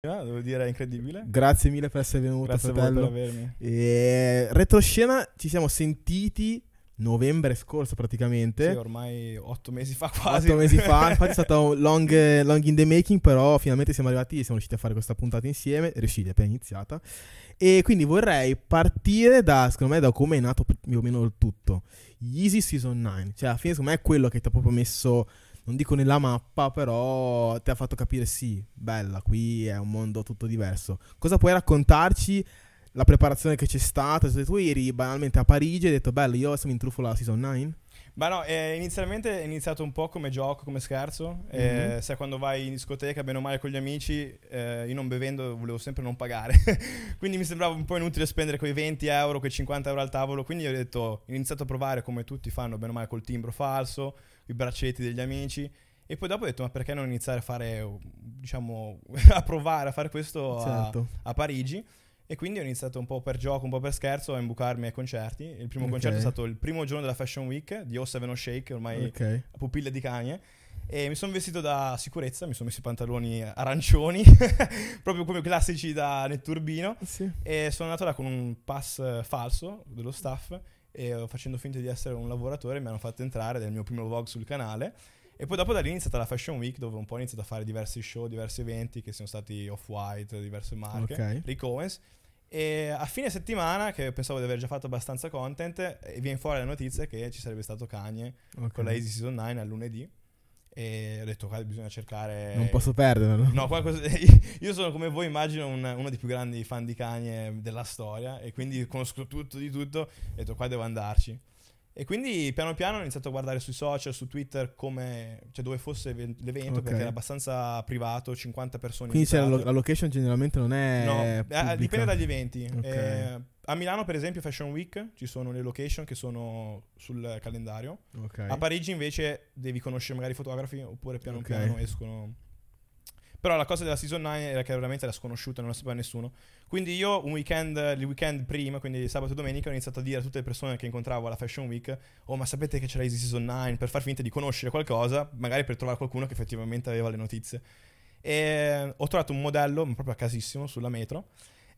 devo dire, è incredibile. Grazie mille per essere venuto, Grazie fratello. per avermi. E retroscena, ci siamo sentiti novembre scorso praticamente. Sì, ormai otto mesi fa quasi. Otto mesi fa, infatti è stato long, long, in the making, però finalmente siamo arrivati, siamo riusciti a fare questa puntata insieme, riusciti, è appena iniziata. E quindi vorrei partire da, secondo me, da come è nato più o meno il tutto. Yeezy Season 9, cioè alla fine secondo me è quello che ti ha proprio messo non dico nella mappa, però ti ha fatto capire sì, bella, qui è un mondo tutto diverso. Cosa puoi raccontarci? La preparazione che c'è stata, cioè, tu eri banalmente a Parigi e hai detto bello, io sono mi intrufo Season 9? Beh no, eh, inizialmente è iniziato un po' come gioco, come scherzo, mm-hmm. eh, mhm. sai quando vai in discoteca bene o male con gli amici, eh, io non bevendo volevo sempre non pagare, quindi mi sembrava un po' inutile spendere quei 20 euro, quei 50 euro al tavolo, quindi ho detto, ho iniziato a provare come tutti fanno bene o male col timbro falso, i braccetti degli amici. E poi dopo ho detto, ma perché non iniziare a fare, diciamo, a provare a fare questo certo. a, a, Parigi? E quindi ho iniziato un po' per gioco, un po' per scherzo a imbucarmi ai concerti. Il primo okay. concerto è stato il primo giorno della Fashion Week di O7 O Shake, ormai okay. pupilla di Kanye. E mi sono vestito da sicurezza, mi sono messo i pantaloni arancioni, proprio come i classici da Netturbino. Sì. E sono andato là con un pass eh, falso dello staff e eh, facendo finta di essere un lavoratore mi hanno fatto entrare nel mio primo vlog sul canale e poi dopo da lì è iniziata la Fashion Week dove un po' ho iniziato a fare diversi show, diversi eventi che sono stati Off-White, diverse marche, okay. Rick Owens e a fine settimana, che pensavo di aver già fatto abbastanza content, eh, viene fuori la notizia che ci sarebbe stato Kanye okay. con la Easy Season 9 a lunedì e ho detto, qua bisogna cercare... Non posso perdere, No, qualcosa... io sono come voi, immagino, un, uno dei più grandi fan di Kanye della storia e quindi conosco tutto di tutto. Ho detto, qua devo andarci. E quindi piano piano ho iniziato a guardare sui social, su Twitter, come, cioè dove fosse l'evento, okay. perché era abbastanza privato, 50 persone. Quindi la, lo- la, location generalmente non è... No, eh, dipende dagli eventi. Okay. Eh, a Milano, per esempio, Fashion Week ci sono le location che sono sul calendario. Okay. A Parigi, invece, devi conoscere magari i fotografi oppure piano okay. piano escono. Però la cosa della season 9 era che veramente era sconosciuta, non la sapeva nessuno. Quindi io un weekend, il weekend prima, quindi sabato e domenica, ho iniziato a dire a tutte le persone che incontravo alla Fashion Week, oh ma sapete che c'era Easy Season 9 per far finta di conoscere qualcosa, magari per trovare qualcuno che effettivamente aveva le notizie. E ho trovato un modello, proprio a casissimo, sulla metro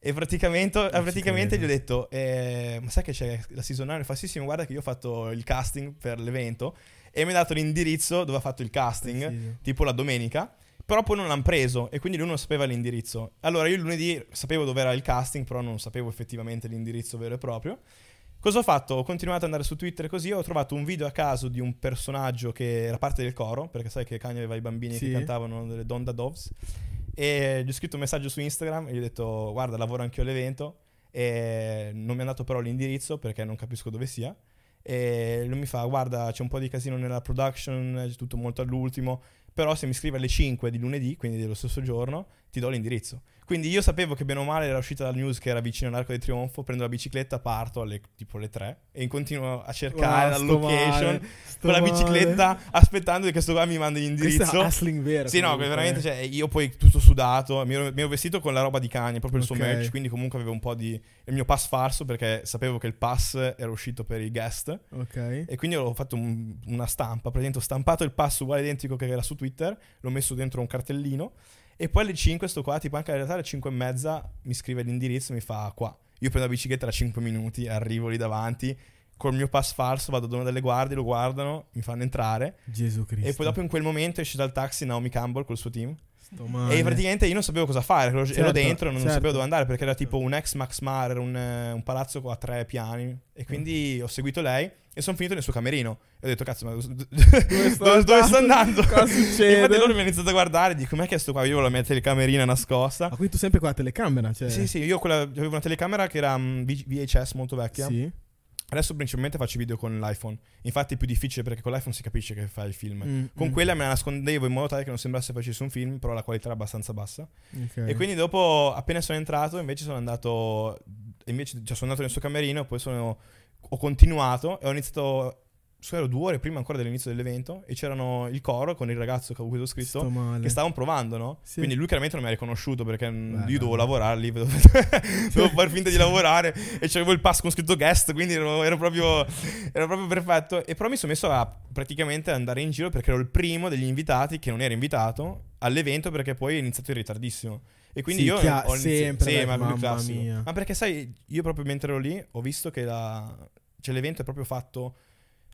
e praticamente, ah, eh, praticamente gli ho detto, eh, ma sai che c'è la seasonale? Fa sì, sì, guarda che io ho fatto il casting per l'evento e mi ha dato l'indirizzo dove ha fatto il casting, sì. tipo la domenica. Però poi non l'hanno preso e quindi lui non sapeva l'indirizzo. Allora io il lunedì sapevo dove era il casting, però non sapevo effettivamente l'indirizzo vero e proprio. Cosa ho fatto? Ho continuato ad andare su Twitter così, ho trovato un video a caso di un personaggio che era parte del coro, perché sai che Kanye aveva i bambini sì. che cantavano delle Donda Doves. E gli ho scritto un messaggio su Instagram e gli ho detto guarda lavoro anche io all'evento e non mi ha dato però l'indirizzo perché non capisco dove sia. E lui mi fa guarda c'è un po' di casino nella production, è tutto molto all'ultimo, però se mi scrive alle 5 di lunedì, quindi dello stesso giorno, ti do l'indirizzo. Quindi io sapevo che bene o male era uscita la news che era vicino all'Arco del Trionfo, prendo la bicicletta, parto alle tipo le tre e continuo a cercare ah, la location male, con la bicicletta male. aspettando che questo qua mi mandi l'indirizzo. Questo è hustling vero. Sì, no, veramente eh. cioè, io poi tutto sudato, mi ero, mi ero, vestito con la roba di Kanye, proprio il okay. suo merch, quindi comunque avevo un po' di il mio pass falso perché sapevo che il pass era uscito per i guest. Ok. E quindi ho fatto un, una stampa, praticamente ho stampato il pass uguale identico che era su Twitter, l'ho messo dentro un cartellino e poi alle 5 sto qua, tipo anche in realtà alle 5 e mezza mi scrive l'indirizzo e mi fa qua. Io prendo la bicicletta tra 5 minuti, arrivo lì davanti, col mio pass falso vado da una delle guardie, lo guardano, mi fanno entrare. Gesù Cristo. E poi dopo in quel momento esce dal taxi Naomi Campbell col suo team. E praticamente io non sapevo cosa fare, ero, certo, dentro, non certo. sapevo dove andare perché era tipo un ex Max Maher, un, eh, un palazzo a tre piani. E quindi mm. ho seguito lei e sono finito nel suo camerino. E ho detto, cazzo, ma dove, dove, sto, dove, sto andando? Cosa succede? Infatti loro mi hanno iniziato a guardare, dico, ma è che sto qua? Io avevo la mia telecamerina nascosta. Ma ah, qui tu sempre con la telecamera? Cioè... Sì, sì, io quella, avevo una telecamera che era mm, VHS molto vecchia. Sì Adesso principalmente faccio video con l'iPhone. Infatti è più difficile perché con l'iPhone si capisce che fai il film. Mm, con mm. quella me la nascondevo in modo tale che non sembrasse facesse un film, però la qualità era abbastanza bassa. Okay. E quindi dopo, appena sono entrato, invece sono andato. Invece, cioè sono andato nel suo camerino, poi sono, ho continuato e ho iniziato ero due ore prima ancora dell'inizio dell'evento e c'erano il coro con il ragazzo che avevo questo scritto che stavano provando, no? Sì. Quindi lui chiaramente non mi ha riconosciuto perché Beh, io dovevo lavorare lì, dovevo, far finta di lavorare e c'avevo il pass con scritto guest, quindi ero, ero, proprio, ero, proprio, perfetto. E però mi sono messo a praticamente andare in giro perché ero il primo degli invitati che non era invitato all'evento perché poi è iniziato in ritardissimo. E quindi sì, io chia- ho iniziato, sempre, sì, ma, mamma mia. ma perché sai, io proprio mentre ero lì ho visto che la, cioè, l'evento è proprio fatto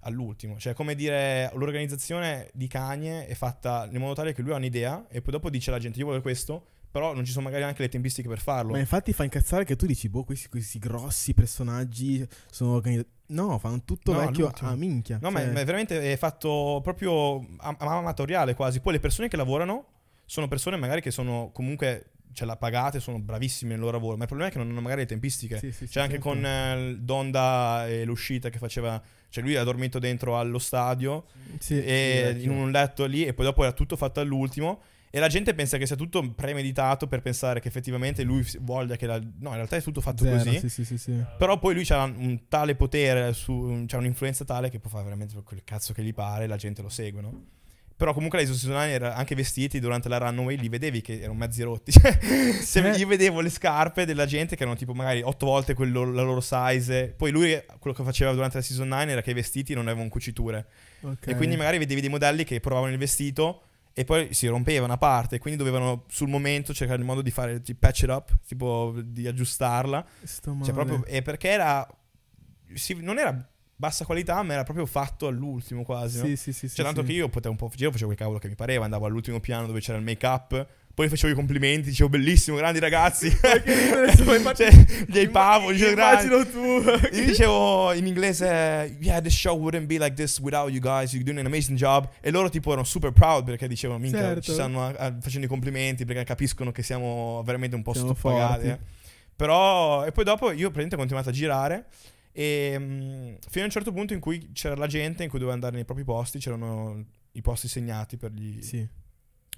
all'ultimo. Cioè, come dire, l'organizzazione di Kanye è fatta in modo tale che lui ha un'idea e poi dopo dice alla gente io voglio questo, però non ci sono magari anche le tempistiche per farlo. Ma infatti fa incazzare che tu dici, boh, questi, questi grossi personaggi sono organizzati. No, fanno tutto no, vecchio a minchia. No, cioè... ma, è, veramente è fatto proprio am- amatoriale quasi. Poi le persone che lavorano sono persone magari che sono comunque ce la pagate, sono bravissimi nel loro lavoro, ma il problema è che non hanno magari le tempistiche. Sì, sì, cioè anche certo. con eh, Donda e l'uscita che faceva, cioè lui era dormito dentro allo stadio e in un letto lì e poi dopo era tutto fatto all'ultimo e la gente pensa che sia tutto premeditato per pensare che effettivamente lui voglia che la... No, in realtà è tutto fatto Zero, così. Sì, sì, sì, sì, Però pui lui ha un tale potere, su, c'ha un'influenza tale che può fare veramente quel cazzo che gli pare e la gente lo segue, no? Però comunque la Isosunani era anche vestiti durante la runway, li vedevi che erano mezzi rotti. Cioè, se eh. io vedevo le scarpe della gente che erano tipo magari otto volte quello, la loro size. Poi lui quello che faceva durante la season 9 era che i vestiti non avevano cuciture. Okay. E quindi magari vedevi dei modelli che provavano il vestito e poi si rompevano a parte, quindi dovevano sul momento cercare il modo di fare di patch it up, tipo di aggiustarla. Sto cioè, male. Cioè proprio e perché era si, non era bassa qualità, ma era proprio fatto all'ultimo quasi. Sì, no? sì, sì. Cioè, sì, tanto sì. che io potevo un po' fuggire, facevo quel cavolo che mi pareva, andavo all'ultimo piano dove c'era il make up. Poi facevo i complimenti, dicevo bellissimo, grandi ragazzi. cioè, gli hai cioè, pavo, gli Immagino tu. Io dicevo in inglese, yeah, the show wouldn't be like this without you guys, you're doing an amazing job. E loro tipo erano super proud perché dicevano, minchia, certo. ci stanno ah, ah, facendo i complimenti perché capiscono che siamo veramente un po' Siamo Eh. Però, e poi dopo io praticamente ho continuato a girare. E ehm, mh, fino a un certo punto in cui c'era la gente, in cui doveva andare nei propri posti, c'erano i posti segnati per, gli, sì.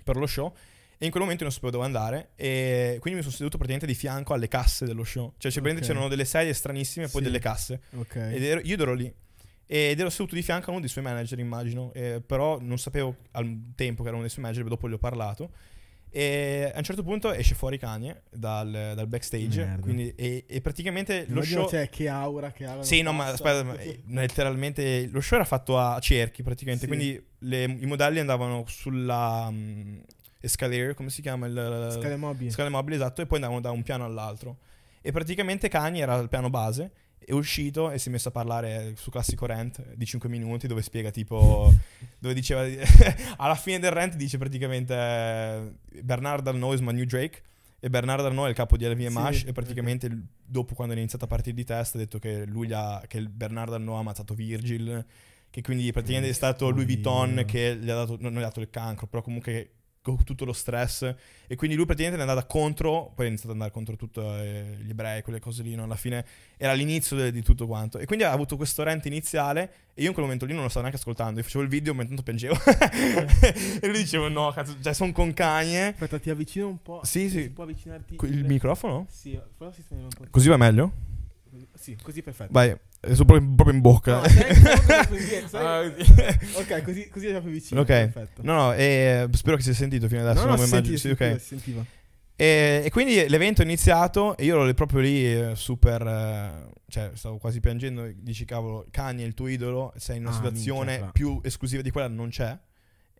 per lo show. E in quel momento non sapevo dove andare. E quindi mi sono seduto praticamente di fianco alle casse dello show. Cioè, cioè okay. c'erano delle sedie stranissime e poi sì. delle casse. Okay. Ed ero, io ero lì. Ed ero seduto di fianco a uno dei suoi manager, immagino. Eh, però non sapevo al tempo che era uno dei suoi manager, dopo gli ho parlato. E a un certo punto esce fuori Kanye dal, dal backstage. Quindi, e, e, praticamente lo Immagino show. Cioè, che aura che aura. Sì, no, ma aspetta, ma, eh, letteralmente lo show era fatto a cerchi praticamente. Sì. Quindi le, i modelli andavano sulla. Um, mm, escalier, come si chiama? Il, scale mobile. Scale mobile, esatto. E poi andavano da un piano all'altro. E praticamente Kanye era al piano base è uscito e si è messo a parlare su classico rant di 5 minuti dove spiega tipo dove diceva alla fine del rant dice praticamente eh, Bernard Arnault is my new Drake e Bernard Arnault è il capo di LVMH sì, e praticamente okay. dopo quando è iniziato a partire di test ha detto che lui ha che Bernard Arnault ha ammazzato Virgil che quindi praticamente è stato Louis Vuitton che gli ha dato, non gli ha dato il cancro però comunque con tutto lo stress. E quindi lui praticamente è andato contro, poi è iniziato ad andare contro tutti eh, gli ebrei, quelle cose lì, no? alla fine era l'inizio de- di tutto quanto. E quindi ha avuto questo rant iniziale e io in quel momento lì non lo stavo neanche ascoltando, io facevo il video ma intanto piangevo. e lui dicevo no, cazzo, cioè sono con cagne. Aspetta, ti avvicino un po'. Sì, sì. Puoi avvicinarti. Il, il microfono? Sì, forse si un po'. Così va meglio? Sì, così perfetto. Vai. Adesso proprio, proprio in bocca. Ah, sai, sai? ok, così, così è più vicino. Ok, perfetto. No, no, e eh, spero che si sia sentito fino adesso. No, no, no, senti, sì, okay. sentiva. E, e, quindi l'evento è iniziato e io ero proprio lì eh, super, eh, cioè stavo quasi piangendo, dici cavolo, Kanye è il tuo idolo, sei in una ah, situaziera più esclusiva di quella, non c'è.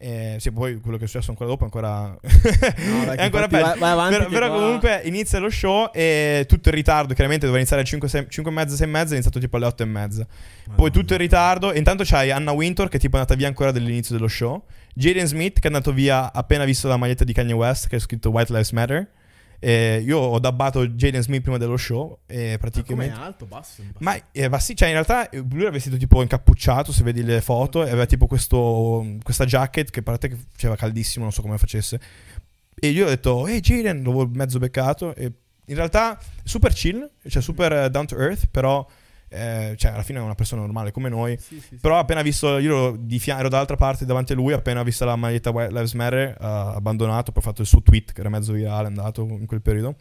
Eh, sì, poi quello che è successo ancora dopo ancora no, dai, è ancora peggio. Vai, vai avanti, però, però comunque inizia lo show e tutto in ritardo. Chiaramente doveva iniziare alle 5.30, 6.30, È iniziato tipo alle 8.30. Poi Madonna. tutto in ritardo. E intanto c'hai Anna Winter che è tipo andata via ancora dall'inizio dello show. Jaden Smith che è andato via appena visto la maglietta di Kanye West che ha scritto White Lives Matter. Eh, io ho dabbato Jaden Smith prima dello show. E eh, praticamente. Ma è alto, basso? Ma eh, bassi, cioè, in realtà eh, lui era vestito tipo incappucciato. Se vedi le foto, e aveva tipo questo, questa jacket che a parte che faceva caldissimo, non so come facesse. E io ho detto, ehi hey, Jaden, l'avevo mezzo beccato. E in realtà, super chill, cioè super down to earth, però eh, cioè alla fine è una persona normale come noi, sì, sì, però appena visto, io ero, di fian- ero dall'altra parte davanti a lui, appena visto la maglietta White Lives Matter, ha eh, abbandonato, poi ho fatto il suo tweet che era mezzo virale, andato in quel periodo.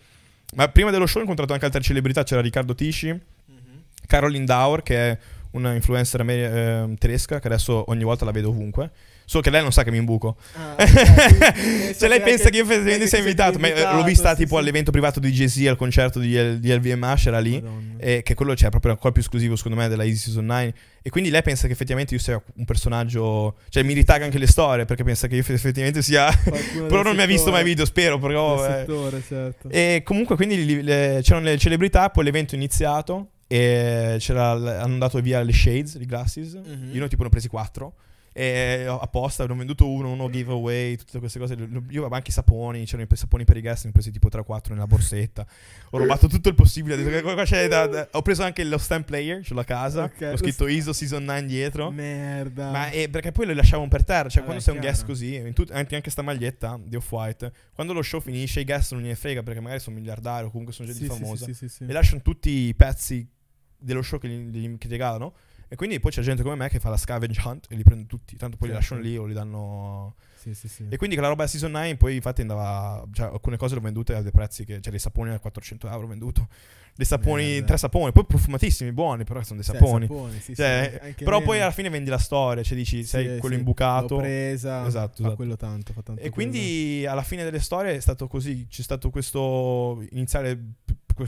Ma prima dello show ho incontrato anche altre celebrità, c'era Riccardo Tisci, mm-hmm. Caroline Daur che è una influencer amer- eh, tedesca che adesso ogni volta la vedo ovunque. Solo che lei non sa che mi imbuco. Ah, okay. cioè lei pensa che io effettivamente sia invitato. Ma l'ho vista sì, tipo sì. all'evento privato di Jay-Z, al concerto di, L- di LVM Ash, era lì. E che quello c'è cioè, proprio il più esclusivo secondo me della Easy Season 9. E quindi lei pensa che effettivamente io sia un personaggio... Cioè mi ritaga anche le storie perché pensa che io effettivamente sia... però non mi ha visto mai video, spero. Però, eh. settore, certo. E comunque quindi le, le, c'erano le celebrità, poi l'evento è iniziato. E hanno dato via le shades, i glasses. Mm-hmm. Io ne ho tipo ne ho presi quattro. E eh, apposta, ne venduto uno, uno giveaway, tutte queste cose. Io avevo anche i saponi, c'erano i saponi per i guest, ne ho presi tipo 3-4 nella borsetta. ho rubato tutto il possibile. Ho, detto, qua c'è da, da. ho preso anche lo stamp player sulla casa. Okay, ho scritto ISO Season 9 dietro. Merda. Ma è, eh, perché poi lo lasciavamo per terra. Cioè, Vabbè, ah, quando sei un guest così, tut- anche, anche sta maglietta di Off-White, quando lo show finisce, i guest non gliene frega perché magari sono miliardario o comunque sono gente sì, famosa. Sì, sì, e lasciano tutti i pezzi dello show che gli, gli, che regalano e quindi poi c'è gente come me che fa la scavenge hunt e li prende tutti, tanto poi sì, li certo. lasciano lì o li danno... Sì, sì, sì. E quindi che la roba da Season 9 poi infatti andava... Cioè alcune cose le ho vendute a dei prezzi che... Cioè dei saponi a 400 euro ho venduto, dei saponi, eh, tre saponi, poi profumatissimi, buoni, però sono dei saponi. saponi sì, cioè, però meno. poi alla fine vendi la storia, cioè dici sei quello imbucato. L'ho presa, esatto, esatto. quello tanto, fa tanto. E quello. quindi alla fine delle storie è stato così, c'è stato questo iniziale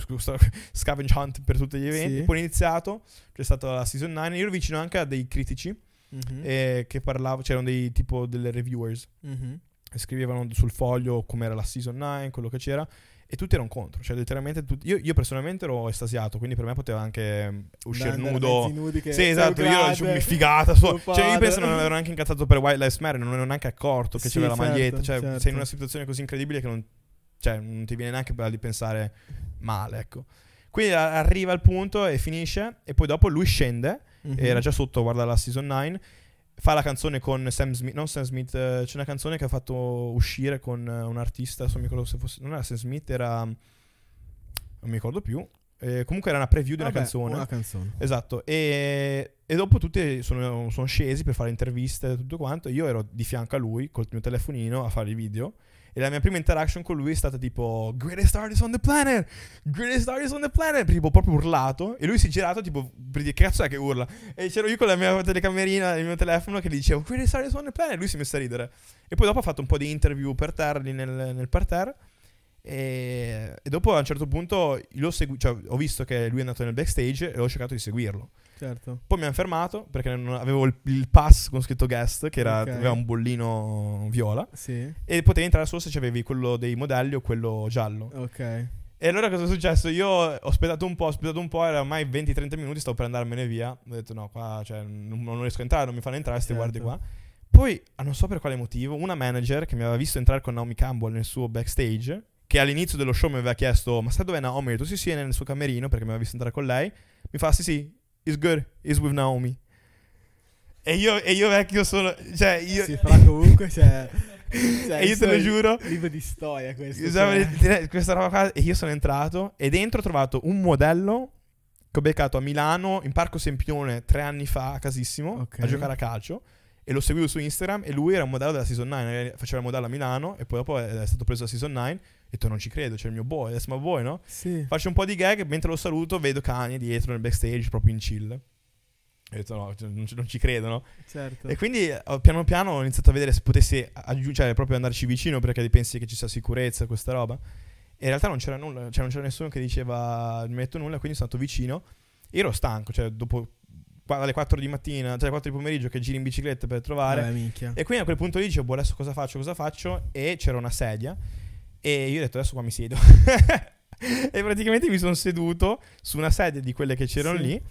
questo scavenge hunt per tutti gli eventi. Sì. Poi è iniziato, c'è stata la season 9. Io ero vicino anche a dei critici mm-hmm. eh, che parlavano, c'erano dei tipo delle reviewers. Mm-hmm. Scrivevano sul foglio com'era la season 9, quello che c'era e tutti erano contro. Cioè, letteralmente tutti. Io, io, personalmente ero estasiato, quindi per me poteva anche mm, uscire Dandere nudo. Nudi che sì, esatto. Io ero cioè, mi figata. Sua. Cioè, io penso non ero neanche incazzato per Wild Lives Matter, non ero neanche accorto che sì, c'era certo, la maglietta. Cioè, certo. sei in una certo. situazione così incredibile che non cioè, non ti viene neanche di pensare male, ecco. Quindi arriva al punto e finisce, e poi dopo lui scende, mm-hmm. era già sotto, guarda la season 9, fa la canzone con Sam Smith, non Sam Smith, eh, c'è una canzone che ha fatto uscire con eh, un artista, non mi ricordo se fosse, non era Sam Smith, era... non mi ricordo più. Eh, comunque era una preview di Vabbè, una canzone. Una canzone. Esatto. E, e dopo tutti sono, sono, scesi per fare interviste e tutto quanto. Io ero di fianco a lui col mio telefonino a fare i video. E la mia prima interaction con lui è stata tipo Greatest artist on the planet! Greatest artist on the planet! Perché tipo proprio urlato. E lui si è girato tipo, che cazzo è che urla? E c'ero io con la mia telecamerina il mio telefono che gli dicevo Greatest artist on the planet! E lui si è messo a ridere. E poi dopo ha fatto un po' di interview per terra lì nel, nel parterre. E, e, dopo a un certo punto cioè, ho visto che lui è andato nel backstage e ho cercato di seguirlo. Certo. Poi mi hanno fermato perché avevo il, il, pass con scritto guest, che era, okay. aveva un bollino viola. Sì. E potevi entrare solo se avevi quello dei modelli o quello giallo. Ok. E allora cosa è successo? Io ho aspettato un po', ho aspettato un po', era ormai 20-30 minuti, stavo per andarmene via. Ho detto no, qua cioè, non, non, riesco a entrare, non mi fanno entrare, certo. guardi qua. Poi, ah, non so per quale motivo, una manager che mi aveva visto entrare con Naomi Campbell nel suo backstage, che all'inizio dello show mi aveva chiesto, ma sai dove è Naomi? Ho detto sì sì, è nel suo camerino perché mi aveva visto entrare con lei. Mi fa sì sì, It's good. It's with Naomi. E io, e io vecchio sono. Cioè, eh io. Si farà comunque, cioè. cioè e io te lo giuro. Libro di storia questo. Esatto, cioè. Cioè, questa roba qua. E io sono entrato e dentro ho trovato un modello che ho beccato a Milano in Parco Sempione tre anni fa, casissimo, okay. a giocare a calcio. E lo seguivo su Instagram e lui era un modello della Season 9. Faceva il modello a Milano e poi dopo è stato preso da Season 9 ho detto non ci credo, c'è cioè il mio boy, adesso ma boy, no? Sì. Faccio un po' di gag, mentre lo saluto vedo Kanye dietro nel backstage, proprio in chill. Ho detto no, cioè, non, non ci credo, no? Certo. E quindi eh, piano piano ho iniziato a vedere se potessi aggiungere, cioè, proprio andarci vicino perché pensi che ci sia sicurezza, questa roba. E in realtà non c'era nulla, cioè non c'era nessuno che diceva mi metto nulla, quindi sono stato vicino. E ero stanco, cioè dopo alle 4 di mattina, cioè alle 4 di pomeriggio che giri in bicicletta per trovare. Eh, e quindi a quel punto lì dicevo, boh, adesso cosa faccio, cosa faccio? E c'era una sedia e io ho detto adesso qua mi siedo. e praticamente mi sono seduto su una sedia di quelle che c'erano sì. lì.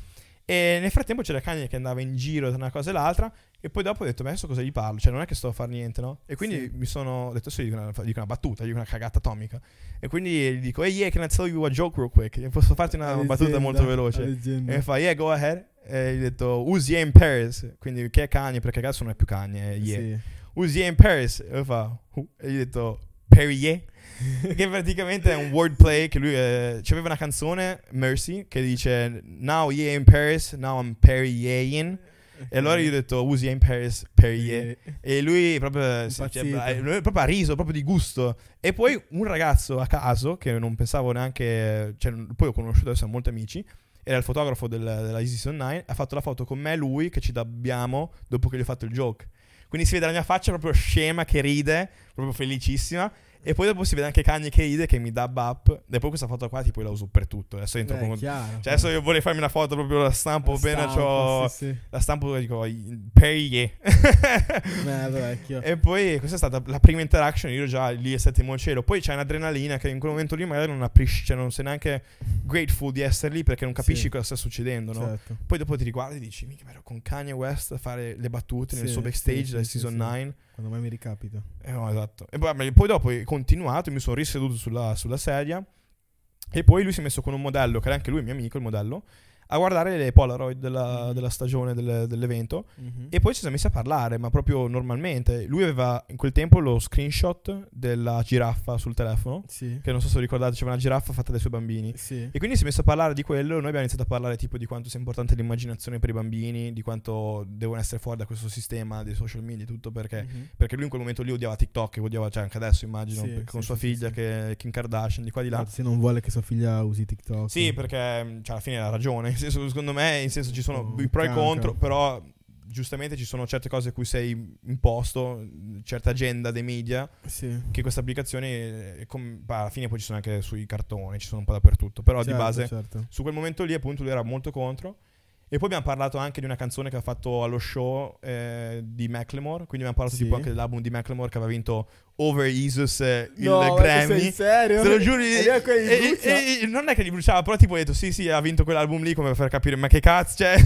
E nel frattempo c'era Kanye che andava in giro tra una cosa e l'altra. E poi dopo ho detto, ma adesso cosa gli parlo? Cioè, non è che sto a fare niente, no? E quindi sì. mi sono detto, sì, dico una, dico una battuta, dico una cagata atomica. E quindi gli dico, hey, yeah, can I tell you a joke real quick? Posso farti una leggenda, battuta molto veloce? Leggenda. E mi fa, yeah, go ahead. E gli ho detto, who's yeah in Paris? Quindi, che è Kanye? Perché adesso non è più Kanye, è eh, yeah. Sì. Who's yeah in Paris? E mi fa, who? E gli ho detto, Perrier? che praticamente è un wordplay che lui eh, c'aveva una canzone Mercy che dice now yeah in Paris now I'm Perrier e allora io ho detto usi in Paris Perrier e lui proprio, eh, cioè, eh, proprio ha riso proprio di gusto e poi un ragazzo a caso che non pensavo neanche cioè, poi ho conosciuto adesso molti amici era il fotografo del, della Easy Online ha fatto la foto con me lui che ci dabbiamo dopo che gli ho fatto il joke quindi si vede la mia faccia proprio scema che ride proprio felicissima e poi dopo si vede anche Kanye che ride, che mi dà up. E poi questa foto qua tipo la uso per tutto. Adesso entro eh, con... Chiaro, cioè, però. Cioè. adesso io vorrei farmi una foto proprio la stampo appena ho... La stampo dico, per ye. vecchio. E poi questa è stata la prima interaction, io già lì è settimo cielo. Poi c'è un'adrenalina che in quel momento lì magari non aprisci, cioè non sei neanche grateful di essere lì perché non capisci sì. cosa sta succedendo, no? Certo. Poi dopo ti riguardi e dici, mica ero con Kanye West a fare le battute nel suo backstage del Season 9 quando mai mi ricapita. Eh, no, esatto. E poi, poi dopo è eh, continuato, mi sono risseduto sulla, sulla sedia. E poi lui si è messo con un modello, che era anche lui mio amico, il modello, a guardare le Polaroid della, mm-hmm. della stagione del, dell'evento mm-hmm. e poi ci siamo messi a parlare, ma proprio normalmente. Lui aveva in quel tempo lo screenshot della giraffa sul telefono, sì. che non so se ricordate, c'era una giraffa fatta dai suoi bambini. Sì. E quindi si è messo a parlare di quello, noi abbiamo iniziato a parlare tipo di quanto sia importante l'immaginazione per i bambini, di quanto devono essere fuori da questo sistema dei social media e tutto, perché, mm-hmm. perché, lui in quel momento lì odiava TikTok, e odiava, cioè anche adesso immagino, sì, con sua figlia che è Kim Kardashian, di qua di là. Se non vuole che sua figlia usi TikTok. Sì, perché cioè, alla fine ha ragione senso, secondo me, in senso ci sono mm, i pro e i contro, però giustamente ci sono certe cose a cui sei imposto, certa agenda dei media, sì. che questa applicazione, eh, com- alla fine poi ci sono anche sui cartoni, ci sono un po' dappertutto, però certo, di base certo. su quel momento lì appunto lui era molto contro. E poi abbiamo parlato anche di una canzone che ha fatto allo show eh, di Macklemore, quindi abbiamo parlato sì. tipo anche dell'album di Macklemore che aveva vinto over Jesus eh, il no, Grammy. Sei serio? Te lo giuro. E, e, e, e, non è che li bruciava, però tipo ho detto sì, sì, ha vinto quell'album lì come per capire, ma che cazzo, cioè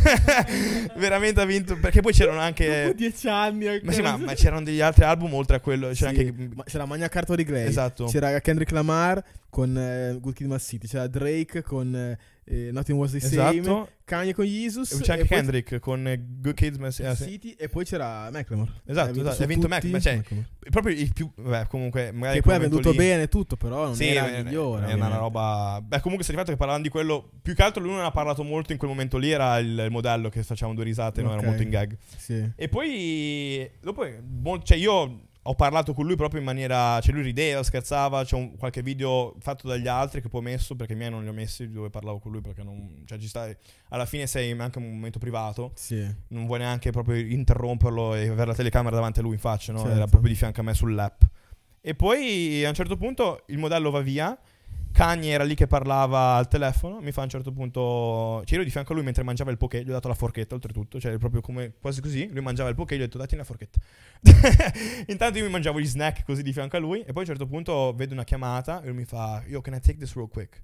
veramente ha vinto perché poi c'erano anche Dopo dieci anni. Ma, sì, ma, ma c'erano degli altri album oltre a quello, c'era sì, anche ma c'era Magna Carta di Grey. Esatto. C'era Kendrick Lamar con eh, Good Kid, Mad City, c'era Drake con eh, eh, Nothing Was the Same, esatto. Kanye con Jesus, c'è anche Kendrick con eh, Good Kids Mad eh, City, e poi c'era McLemore Esatto, esatto. ha vinto, esatto. vinto Macklemore, cioè, proprio il più Beh, comunque, magari che poi ha venduto lì... bene tutto, però non sì, era beh, migliore. È una roba. Beh, comunque, se di fatto che parlando di quello, più che altro lui non ha parlato molto in quel momento lì. Era il, il modello che facciamo due risate, okay. no? Era molto in gag. Sì. E poi, dopo, cioè, io ho parlato con lui proprio in maniera. Cioè, lui rideva, scherzava. C'è un, qualche video fatto dagli altri che poi ho messo, perché i miei non li ho messi dove parlavo con lui, perché non. Cioè, ci stai. Alla fine sei anche un momento privato. Sì. Non vuoi neanche proprio interromperlo e avere la telecamera davanti a lui in faccia, no? Certo. Era proprio di fianco a me sull'app. E poi a un certo punto il modello va via Cagni era lì che parlava al telefono, mi fa a un certo punto, c'ero cioè di fianco a lui mentre mangiava il poké, gli ho dato la forchetta oltretutto, cioè proprio come, quasi così, lui mangiava il poké, gli ho detto datti una forchetta. Intanto io mi mangiavo gli snack così di fianco a lui e poi a un certo punto vedo una chiamata e lui mi fa, yo can I take this real quick?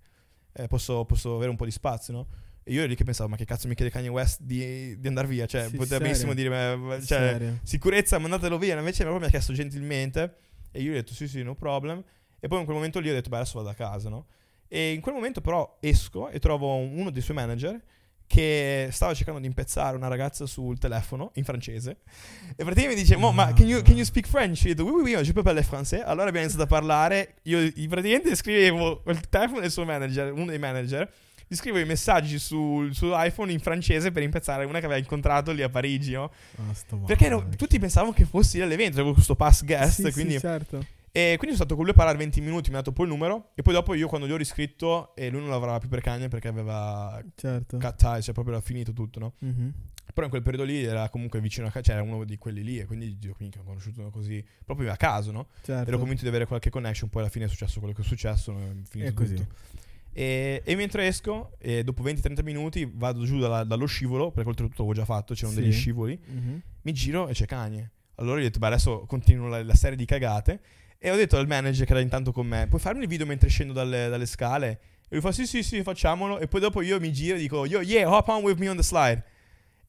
Eh, posso, posso avere un po' di spazio, no? E io ero lì che pensavo, ma che cazzo mi chiede Kanye West di, di andare via? Cioè, sì, poteva benissimo dire, cioè, sicurezza, mandatelo via. Invece, proprio mi ha chiesto gentilmente. E io gli ho detto, sì, sì, no problem. E poi in quel momento lì ho detto, beh, adesso vado a casa, no? E in quel momento però esco e trovo uno dei suoi manager che stava cercando di impezzare una ragazza sul telefono in francese e praticamente mi dice ma can you, can you speak French? Io dico oui oui, oui je peux parler français allora abbiamo iniziato a parlare io praticamente scrivevo il telefono del suo manager uno dei manager gli scrivo i messaggi sul suo iPhone in francese per impezzare una che aveva incontrato lì a Parigi no? oh, Perché ero, tutti pensavano che fossi all'evento avevo questo pass guest sì, quindi sì, certo e quindi sono stato con lui a parlare 20 minuti, mi ha dato poi il numero. E poi dopo io quando gli ho riscritto, e lui non lavorava più per Kanye perché aveva certo. Eye, cioè proprio era finito tutto, no? Mm-hmm. Però in quel periodo lì era comunque vicino a cioè era uno di quelli lì, e quindi ho conosciuto così proprio a caso, no? Certo. Ero convinto di avere qualche connection, poi alla fine è successo quello che è successo, è così. E, e, mentre esco, e dopo 20-30 minuti, vado giù dalla, dallo scivolo, perché oltretutto l'avevo già fatto, c'erano sì. degli scivoli, mm-hmm. mi giro e c'è Kanye. Allora gli ho detto, beh adesso continuo la, la serie di cagate. E ho detto al manager che era intanto con me, puoi farmi il video mentre scendo dalle, dalle scale? E lui fa sì sì sì facciamolo e poi dopo io mi giro e dico yo yeah hop on with me on the slide.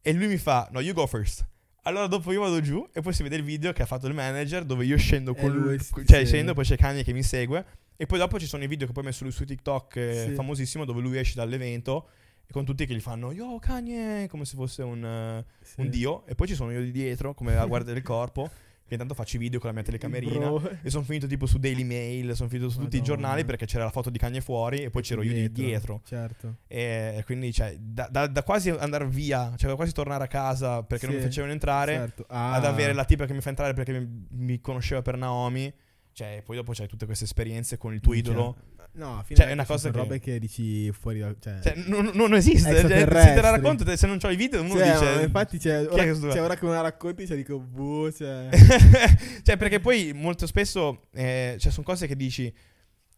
E lui mi fa no you go first. Allora dopo io vado giù e poi si vede il video che ha fatto il manager dove io scendo con lui, lui cioè scendo poi c'è Kanye che mi segue e poi dopo ci sono i video che poi ho messo lui su TikTok eh, sì. famosissimo dove lui esce dall'evento e con tutti che gli fanno yo Kanye come se fosse un, eh, sì. un dio e poi ci sono io di dietro come a guardare il corpo Che intanto faccio i video con la mia telecamerina. Bro. E sono finito tipo su Daily Mail, sono finito su Madonna. tutti i giornali perché c'era la foto di Cagne fuori e poi c'ero dietro, io dietro. Certo. E quindi, cioè, da, da, da, quasi andare via, cioè da quasi tornare a casa perché sì. non mi facevano entrare, certo. ah. ad avere la tipa che mi fa entrare perché mi, mi conosceva per Naomi. Cioè, poi dopo c'hai tutte queste esperienze con il tuo Minchia. idolo No, fino cioè, è una cosa che... robe che dici fuori da... Cioè, cioè non, non, esiste. Cioè, se te la racconto, se non ho i video, uno cioè, dice... infatti, cioè, ora, che, cioè, ora che me la racconti, cioè, dico, boh, cioè... cioè, perché poi molto spesso, eh, cioè, sono cose che dici...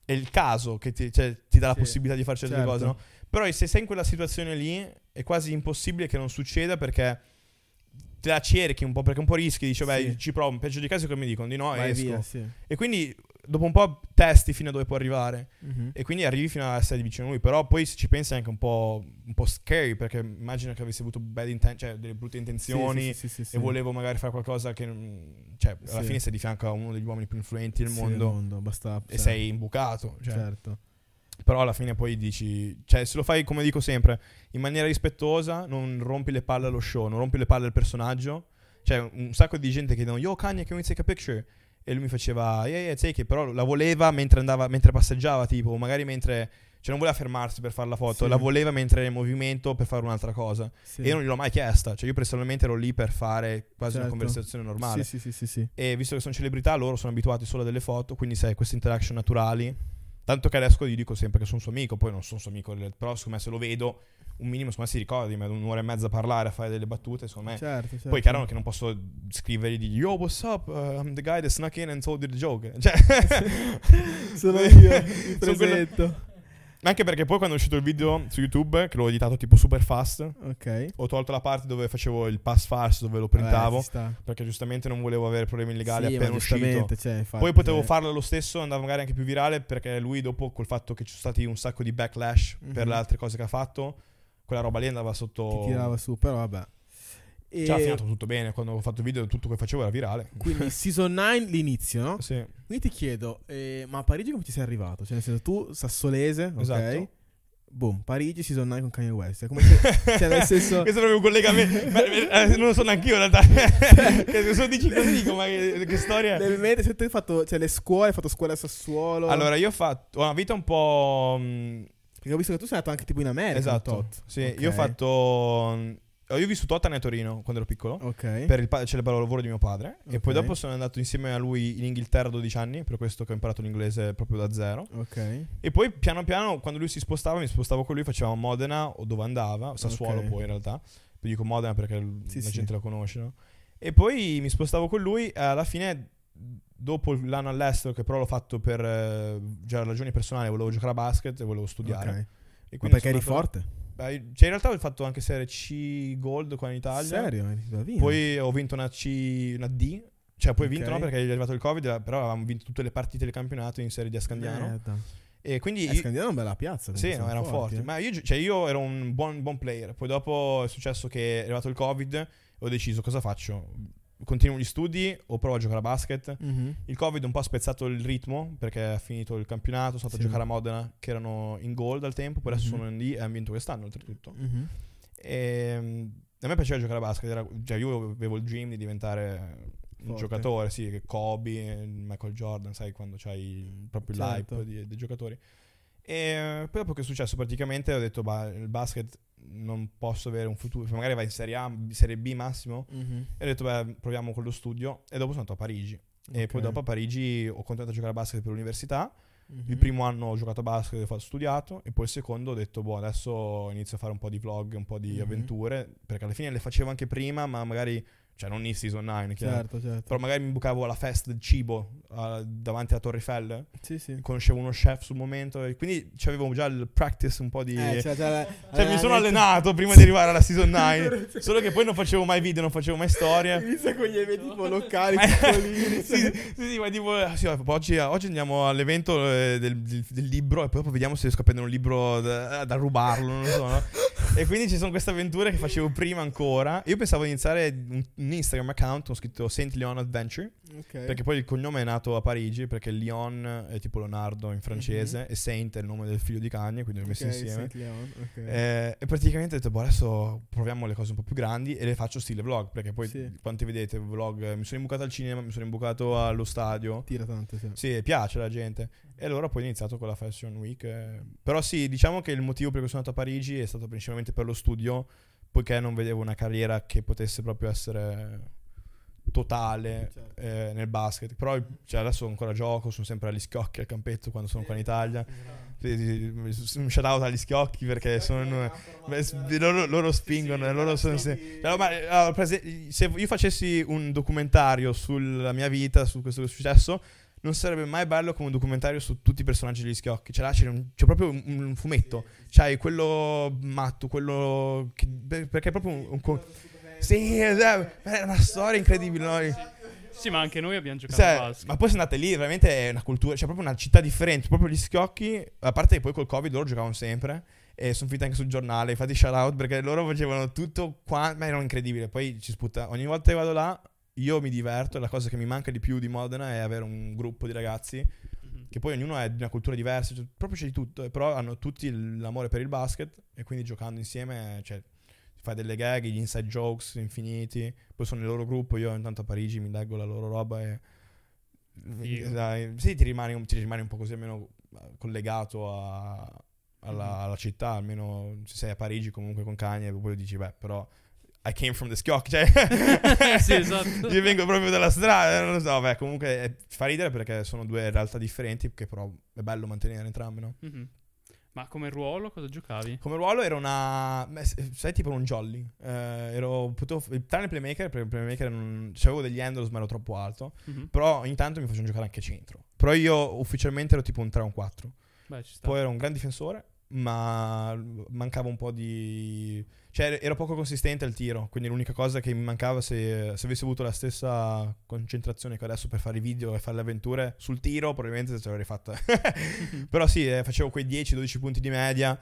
È il caso che ti, cioè, ti dà la sì, possibilità di fare certe certo. cose, no? Però se sei in quella situazione lì, è quasi impossibile che non succeda perché te la cerchi un po' perché un po' rischi, dici, beh, sì. ci provo, peggio di caso che mi dicono di no, Vai esco. Via, sì. E quindi dopo un po' testi fino a dove può arrivare mm-hmm. e quindi arrivi fino a essere vicino a lui, però poi se ci pensi è anche un po', un po scary perché immagino che avesse avuto inten- cioè, delle brutte intenzioni sì, sì, sì, e volevo magari fare qualcosa che... Cioè, alla fine sei di fianco a uno degli uomini più influenti del mondo, mondo basta, e certo. sei imbucato. Cioè. Certo. Però alla fine poi dici, cioè se lo fai come dico sempre, in maniera rispettosa, non rompi le palle allo show, non rompi le palle al personaggio. Cioè un sacco di gente che dicono, yo Kanye, can you take a picture? e lui mi faceva, yeah, yeah, take it, però la voleva mentre, andava, mentre passeggiava, tipo, magari mentre... Cioè non voleva fermarsi per fare la foto, sì. la voleva mentre era in movimento per fare un'altra cosa. Sì. E io non gliel'ho mai chiesta, cioè io personalmente ero lì per fare quasi certo. una conversazione normale. Sì, sì, sì, sì, sì, E visto che sono celebrità, loro sono abituati solo a delle foto, quindi sai, queste interaction naturali Tanto che adesso gli dico sempre che sono suo amico, poi non sono suo amico, però secondo me eh, se lo vedo, un minimo secondo me si ricorda di me, un'ora e mezza a parlare, a fare delle battute, secondo me. Certo, certo. Poi chiaro che non posso scrivergli di yo what's up, uh, I'm the guy that snuck in and told you the joke. Cioè, sono io, sono quello, anche perché poi quando è uscito il video su YouTube, che l'ho editato tipo super fast, okay. ho tolto la parte dove facevo il pass fast, dove lo printavo, Beh, perché giustamente non volevo avere problemi legali sì, appena uscito. Cioè, infatti, poi potevo cioè. farlo lo stesso, andava magari anche più virale, perché lui dopo col fatto che ci sono stati un sacco di backlash mm-hmm. per le mhm. altre cose che ha fatto, quella roba lì andava sotto... Ti tirava su, però vabbè. E... Cioè, ha finito tutto bene. Quando ho fatto il video, tutto quello che facevo era virale. Quindi, season 9, l'inizio, no? Sì. Quindi ti chiedo, eh, ma a Parigi come ci sei arrivato? Cioè, nel senso, tu, sassolese, esatto. ok? Boom, Parigi Season 9 con Kanye West. È come se. cioè, nel senso. Questo è proprio un collegamento. Eh, eh, non lo so neanche io, in realtà. Cioè, se lo dici così, dico, ma che, che storia. Nel mentre, se tu hai fatto. Cioè, le scuole, hai fatto scuola a Sassuolo. Allora, io ho fatto. Ho una vita un po'. Mm, Perché ho visto che tu sei andato anche tipo in America. Esatto. Sì, okay. io ho fatto mm, io ho vissuto a Tane a Torino quando ero piccolo. Ok. Per il pa- celebre lavoro di mio padre. Okay. E poi dopo sono andato insieme a lui in Inghilterra a 12 anni. Per questo che ho imparato l'inglese proprio da zero. Ok. E poi piano piano, quando lui si spostava, mi spostavo con lui. Facevamo Modena o dove andava. Sassuolo okay. poi in realtà. Poi dico Modena perché sì, la sì. gente la conosce, no? E poi mi spostavo con lui. E alla fine dopo l'anno all'estero, che però l'ho fatto per eh, ragioni personali, volevo giocare a basket e volevo studiare. Ok. E perché eri forte? forte? cioè in realtà ho fatto anche serie C Gold qua in Italia. Serio? Eh, poi ho vinto una C, una D. Cioè poi okay. vinto no perché è arrivato il Covid, però avevamo vinto tutte le partite del campionato in serie di Ascandiano. E quindi eh, è una bella piazza. Sì, no, erano forti. forti. Eh. Ma io, cioè, io, ero un buon, buon player. Poi dopo è successo che è arrivato il Covid ho deciso cosa faccio? continuo gli studi o provo a giocare a basket. Mm-hmm. Il Covid un po' ha spezzato il ritmo perché ha finito il campionato, sono stato sì. a giocare a Modena che erano in gold al tempo, poi adesso mm-hmm. sono lì e hanno vinto quest'anno oltretutto. Mm-hmm. E, ehm, a me piaceva giocare a basket, era, cioè io avevo il dream di diventare Forte. un giocatore, sì, che Kobe, Michael Jordan, sai quando c'hai proprio certo. l'hype dei, dei giocatori. E poi dopo che è successo praticamente ho detto bah, il basket non posso avere un futuro, cioè, magari vai in Serie A, Serie B massimo, mm-hmm. e ho detto beh proviamo con lo studio e dopo sono andato a Parigi. Okay. E poi dopo a Parigi ho continuato a giocare a basket per l'università, mm-hmm. il primo anno ho giocato a basket, ho studiato e poi il secondo ho detto boh adesso inizio a fare un po' di vlog, un po' di mm-hmm. avventure, perché alla fine le facevo anche prima ma magari cioè non Ipsis online, certo, certo. però magari mi bucavo alla fest del cibo uh, davanti alla Torre Eiffel, sì, sì. conoscevo uno chef sul momento e quindi avevo già il practice un po' di... Eh, cioè, cioè, cioè mi sono allenato prima di arrivare alla season 9, solo che poi non facevo mai video, non facevo mai storie. Inizia con gli eventi tipo locali, piccolini. sì, sì, sì, ma tipo, eh, sì, oggi, oggi, andiamo all'evento eh, del, del, del, libro e poi vediamo se riesco a prendere un libro da, da rubarlo, non so, no? e quindi ci sono queste avventure che facevo prima ancora. Io pensavo di iniziare un, Instagram account, ho scritto Saint Leon Adventure. Okay. Perché poi il cognome è nato a Parigi perché Lyon è tipo Leonardo in francese mm-hmm. e Saint è il nome del figlio di Cagne, quindi okay, ho messo insieme. Okay. Eh, e praticamente ho detto, boh, adesso proviamo le cose un po' più grandi e le faccio stile vlog, perché poi sì. quanti vedete vlog, eh, mi sono imbucato al cinema, mi sono imbucato allo stadio. Tira tanto, sì. Sì, piace alla gente. E allora poi ho iniziato con la Fashion Week. Eh. Però sì, diciamo che il motivo per cui sono andato a Parigi è stato principalmente per lo studio, poiché non vedevo una carriera che potesse proprio essere totale eh, certo. eh, nel basket. Però cioè, adesso ancora gioco, sono sempre agli schiocchi al campetto quando sono qua in Italia. Un shout out agli schiocchi perché sono, in, beh, loro, loro, spingono. Sì, sì, loro sono, sì. allora, allora, se io facessi un documentario sulla mia vita, su questo che è successo, non sarebbe mai bello come un documentario su tutti i personaggi degli schiocchi. C'è, là, c'è, un, c'è proprio un, un fumetto. C'hai quello matto, quello. Che, perché è proprio un. un sì, cioè, è una storia incredibile. No? Sì, ma anche noi abbiamo giocato cioè, a basket. Ma poi se andate lì, veramente è una cultura, c'è cioè, proprio una città differente, proprio gli schiocchi, a parte che poi col Covid loro giocavano sempre e sono finita anche sul giornale, infatti shout out perché loro facevano tutto qua, ma erano incredibile. poi ci sputta. Ogni volta che vado là io mi diverto, la cosa che mi manca di più di Modena è avere un gruppo di ragazzi mhm. che poi ognuno è di una cultura diversa, cioè proprio c'è di tutto, però hanno tutti l'amore per il basket e quindi giocando insieme, cioè fai delle gag, gli inside jokes infiniti, poi sono il loro gruppo, io intanto a Parigi mi leggo la loro roba e... Dai, sì, ti rimani, ti rimani, un po' così almeno eh, collegato a, alla, mm-hmm. alla, città, almeno se sei a Parigi comunque con Kanye, poi dici, beh, però... I came from the schiocco, cioè... sì, esatto. Io vengo proprio dalla strada, eh, non lo so, beh, comunque è, eh, fa ridere perché sono due realtà differenti, che però è bello mantenere entrambe, no? Mm-hmm. Ma come ruolo cosa giocavi? Come ruolo ero una. Sai, tipo un jolly. Eh, ero. Potevo, tranne playmaker, perché il playmaker non. C'avevo degli handles, ma ero troppo alto. Mm-hmm. Però ogni tanto mi facevano giocare anche centro. Però io ufficialmente ero tipo un 3 o un 4. Beh, Poi ero un gran difensore, ma mancava un po' di cioè, er-, ero poco consistente al tiro, quindi l'unica cosa che mi mancava se, se avessi avuto la stessa concentrazione che ho adesso per fare i video e fare le avventure sul tiro, probabilmente ce l'avrei fatta. Però sì, eh, facevo quei 10-12 punti di media.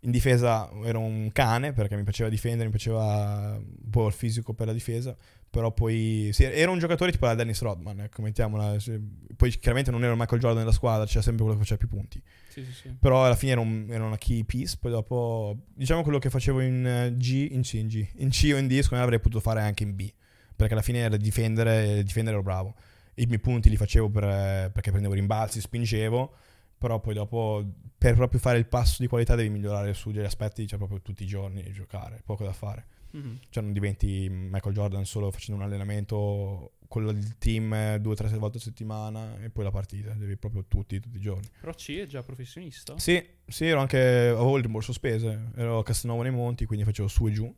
In difesa ero un cane perché mi piaceva difendere, mi piaceva un po' il fisico per la difesa. Però poi sì, ero un giocatore tipo la Dennis Rodman, ecco, mettiamola. Poi chiaramente non ero Michael Jordan nella squadra, c'era sempre quello che faceva più punti. Però alla fine era, un, era, una key piece. Poi dopo, diciamo quello che facevo in eh, G, in C, in G. In C o in D, secondo me l'avrei potuto fare anche in B. Perché alla fine era difendere, difendere ero bravo. I miei punti li facevo per, eh, perché prendevo rimbalzi, spingevo. Però poi dopo, per proprio fare il passo di qualità, devi migliorare su degli aspetti, cioè proprio tutti i giorni, giocare, poco da fare. Mm-hmm. Cioè non diventi Michael Jordan solo facendo un allenamento con il team eh, due o tre volte a settimana e poi la partita, devi proprio tutti, tutti i giorni. Però Rocci è già professionista? Sì, sì, ero anche, avevo il rimborso spese, ero a Castelnuovo nei Monti, quindi facevo su e giù.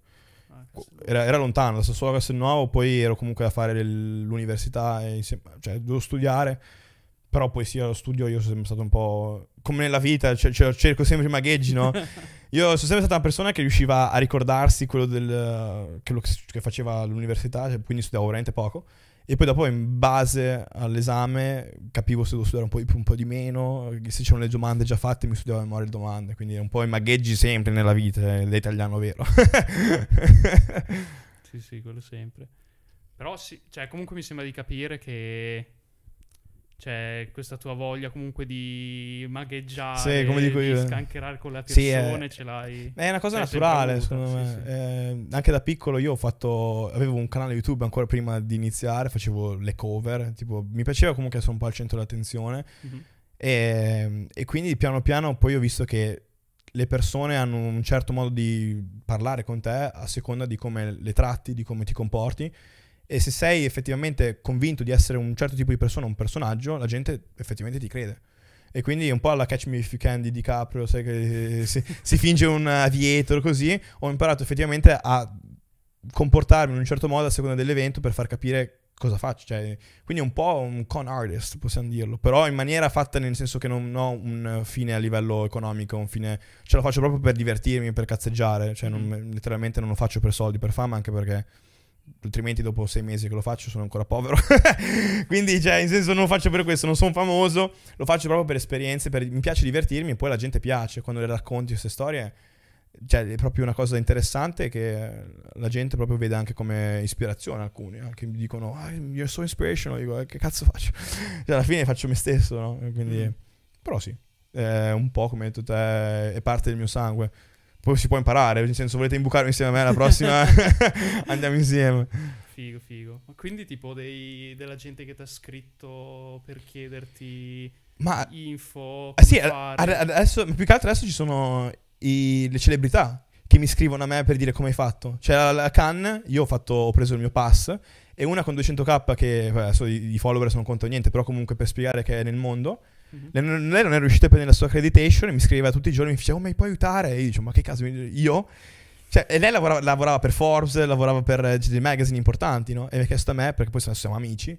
Ah, era, era, lontano, da solo a Castelnuovo, poi ero comunque a fare l'università, cioè dovevo studiare, però poi sì, allo studio io sono sempre stato un po'... Come nella vita, cioè, cioè, cerco sempre i magheggi, no? Io sono sempre stata una persona che riusciva a ricordarsi quello del, eh, che, che, faceva all'università, cioè, quindi studiavo veramente poco. E poi dopo in base all'esame capivo se devo studiare un po' di più, un po' di meno, se c'erano le domande già fatte mi studiavo a memoria le domande, quindi un po' i magheggi sempre nella vita, eh, l'italiano vero. sì, sì, quello sempre. Però sì, cioè, comunque mi sembra di capire che cioè questa tua voglia comunque di magheggiare, sì, come dico di io. scancherare con la persone, sì, è... è, una cosa naturale, secondo me. Sì, eh, anche da piccolo io ho fatto, avevo un canale YouTube ancora prima di iniziare, facevo le cover, tipo, mi piaceva comunque essere un po' al centro dell'attenzione. Mm-hmm. Ehm, e, e quindi piano piano poi ho visto che le persone hanno un certo modo di parlare con te a seconda di come le tratti, di come ti comporti. E se sei effettivamente convinto di essere un certo tipo di persona, un personaggio, la gente effettivamente ti crede. E quindi un po' alla Catch Me If You Can di DiCaprio, sai che eh, si, si finge un avietro così, ho imparato effettivamente a comportarmi in un certo modo a seconda dell'evento per far capire cosa faccio. Cioè, quindi un po' un con artist, possiamo dirlo, però in maniera fatta nel senso che non ho un fine a livello economico, un fine... Ce lo faccio proprio per divertirmi, per cazzeggiare, cioè non, mm-hmm. letteralmente non lo faccio per soldi, per fama, anche perché altrimenti dopo sei mesi che lo faccio sono ancora povero. Quindi, cioè, in senso non lo faccio per questo, non sono famoso, lo faccio proprio per esperienze, per... mi piace divertirmi e poi la gente piace quando le racconti queste storie. Cioè, è proprio una cosa interessante che la gente proprio vede anche come ispirazione alcuni, anche eh, mi dicono ah, you're so inspirational, io dico eh, che cazzo faccio? cioè, alla fine faccio me stesso, no? Quindi, mm. però sì, è un po' come tutto è parte del mio sangue poi si può imparare, nel senso volete imbucarmi insieme a me la prossima andiamo insieme. Figo, figo. Ma quindi tipo dei, della gente che ti ha scritto per chiederti ma, info, eh sì, ad, ad, adesso, più che altro adesso ci sono i, le celebrità che mi scrivono a me per dire come hai fatto. Cioè la, la Cannes, io ho, fatto, ho preso il mio pass e una con 200k che adesso i, i follower sono conto niente, però comunque per spiegare che è nel mondo Mm-hmm. Lei, non, è riuscita a prendere la sua accreditation e mi scriveva tutti i giorni, mi diceva, oh, ma mi puoi aiutare? E io dico, ma che caso, io? Cioè, e lei lavorava, lavorava, per Forbes, lavorava per dei eh, magazine importanti, no? E mi ha chiesto a me, perché poi siamo amici,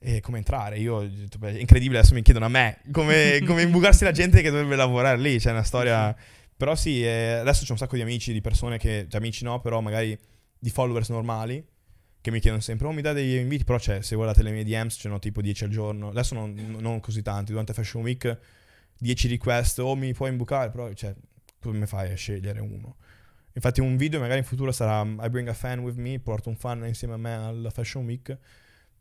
e come entrare? Io ho detto, beh, è incredibile, adesso mi chiedono a me come, come imbucarsi la gente che dovrebbe lavorare lì, c'è cioè una storia... Però sì, eh, adesso c'è un sacco di amici, di persone che, già cioè amici no, però magari di followers normali, che mi chiedono sempre, oh mi dai degli inviti, però c'è, cioè, se guardate le mie DMs ce ne ho tipo 10 al giorno, adesso non, non così tanti, durante Fashion Week 10 request, o oh, mi puoi imbucare, però cioè, come fai a scegliere uno? Infatti un video magari in futuro sarà um, I bring a fan with me, porto un fan insieme a me alla Fashion Week,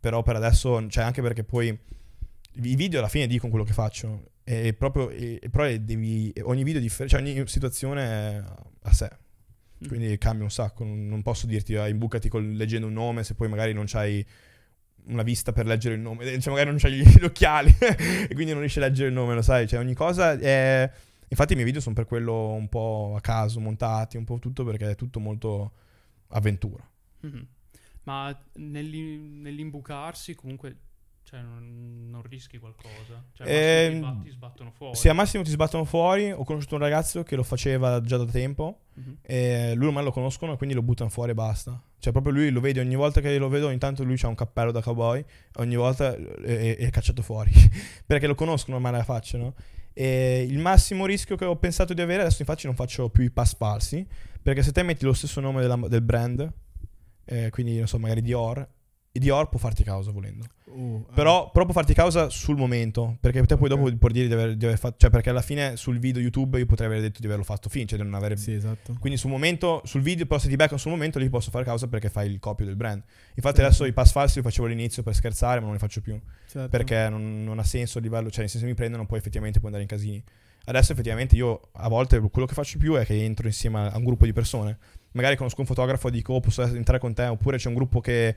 però per adesso, cioè anche perché poi i video alla fine dicono quello che faccio, e proprio, e, però devi, ogni video è differente, cioè ogni situazione è a sé. Mm. Quindi cambia un sacco, non posso dirti ah, imbucati col, leggendo un nome se poi magari non hai una vista per leggere il nome, eh, cioè magari non hai gli occhiali e quindi non riesci a leggere il nome, lo sai, cioè ogni cosa è... Infatti i miei video sono per quello un po' a caso, montati, un po' tutto perché è tutto molto avventura. Mm-hmm. Ma nell'imbucarsi comunque cioè, non, non rischi qualcosa. Cioè, eh, ti, sbattono fuori. Se a massimo ti sbattono fuori. Ho conosciuto un ragazzo che lo faceva già da tempo. Mm-hmm. E lui ormai lo conoscono, quindi lo buttano fuori e basta. Cioè, proprio lui lo vede ogni volta che lo vedo. Intanto lui ha un cappello da cowboy. Ogni volta è, eh, eh, è cacciato fuori. Perché lo conoscono ormai la faccia, no? E il massimo rischio che ho pensato di avere adesso, infatti, non faccio più i pass falsi. Perché se te metti lo stesso nome della, del brand, eh, quindi non so, magari Dior, e Dior può farti causa volendo. Uh, eh. però, eh. però, può farti causa sul momento. Perché te poi dopo puoi dire di aver, di aver, fatto. Cioè, perché alla fine sul video YouTube io potrei aver detto di averlo fatto fin, cioè di non avere. Sì, esatto. Quindi sul momento, sul video, però se ti beccano sul momento, lì posso fare causa perché fai il copio del brand. Infatti, sì. Certo. adesso i pass falsi li facevo all'inizio per scherzare, ma non li faccio più. Certo. Perché non, non, ha senso a livello. Cioè, nel senso mi prendono, poi effettivamente puoi andare in casini. Adesso effettivamente io a volte quello che faccio più è che entro insieme a un gruppo di persone magari conosco un fotografo e dico oh, posso entrare con te oppure c'è un gruppo che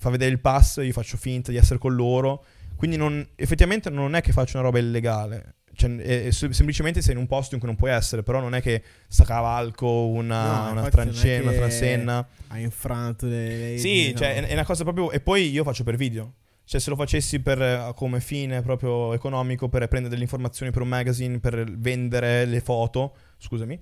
fa vedere il pass, io faccio finta di essere con loro. Quindi non, effettivamente non è che faccio una roba illegale. Cioè, è, è, semplicemente sei in un posto in cui non puoi essere, però non è che stacavalco una, no, una trancenna, una transenna. Hai infranto le, le Sì, cioè, no. cioè, è, una cosa proprio... E poi io faccio per video. Cioè, se lo facessi per, eh, come fine proprio economico, per prendere delle informazioni per un magazine, per vendere le foto, scusami,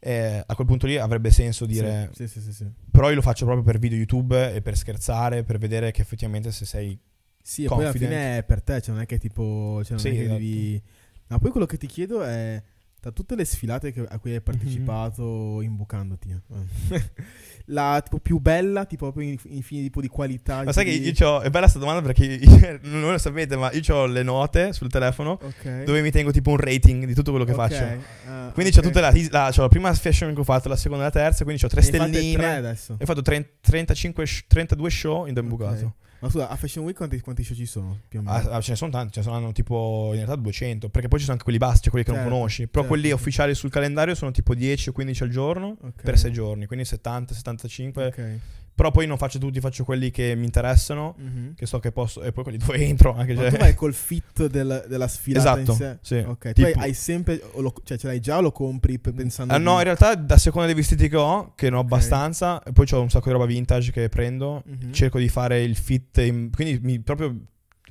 eh, a quel punto lì avrebbe senso dire sì, sì, sì, però io lo faccio proprio per video YouTube e per scherzare, per vedere che effettivamente se sei Sì, confident. e poi alla fine è per te, cioè non è che tipo cioè non è che esatto. devi Ma poi quello che ti chiedo è tra tutte le sfilate che, a cui hai mhm. partecipato mm-hmm. imbucandoti, eh. la tipo, più bella, tipo proprio in, in fine tipo, di qualità. Ma sai di... che io ho, è bella questa domanda perché io, non lo sapete, ma io ho le note sul telefono okay. dove mi tengo tipo un rating di tutto quello che okay. faccio. Uh, quindi okay. ho tutta la, la, la prima fashion che ho fatto, la seconda e la terza, quindi ho tre stelline. Ho fatto 35, 32 show in un bucato. Ma scusa, a Fashion Week quanti, quanti show ci sono? Più o meno? Ah, ah ce ne sono tanti, ce ne saranno tipo in realtà 200, perché poi ci sono anche quelli bassi, cioè quelli certo, che non certo, conosci, però certo. quelli ufficiali sul calendario sono tipo 10 o 15 al giorno okay. per 6 giorni, quindi 70, 75. Ok. Però poi non faccio tutti, faccio quelli che mi interessano, mm-hmm. che so che posso, e poi quelli dove entro anche. Ma cioè... tu vai col fit del, della sfida esatto, Sì. Ok, tipo... tu hai, sempre, lo, cioè ce l'hai già o lo compri pensando? Eh, no, in realtà da seconda dei vestiti che ho, che ne ho okay. abbastanza, e poi ho un sacco di roba vintage che prendo, mm-hmm. cerco di fare il fit, in, quindi mi, proprio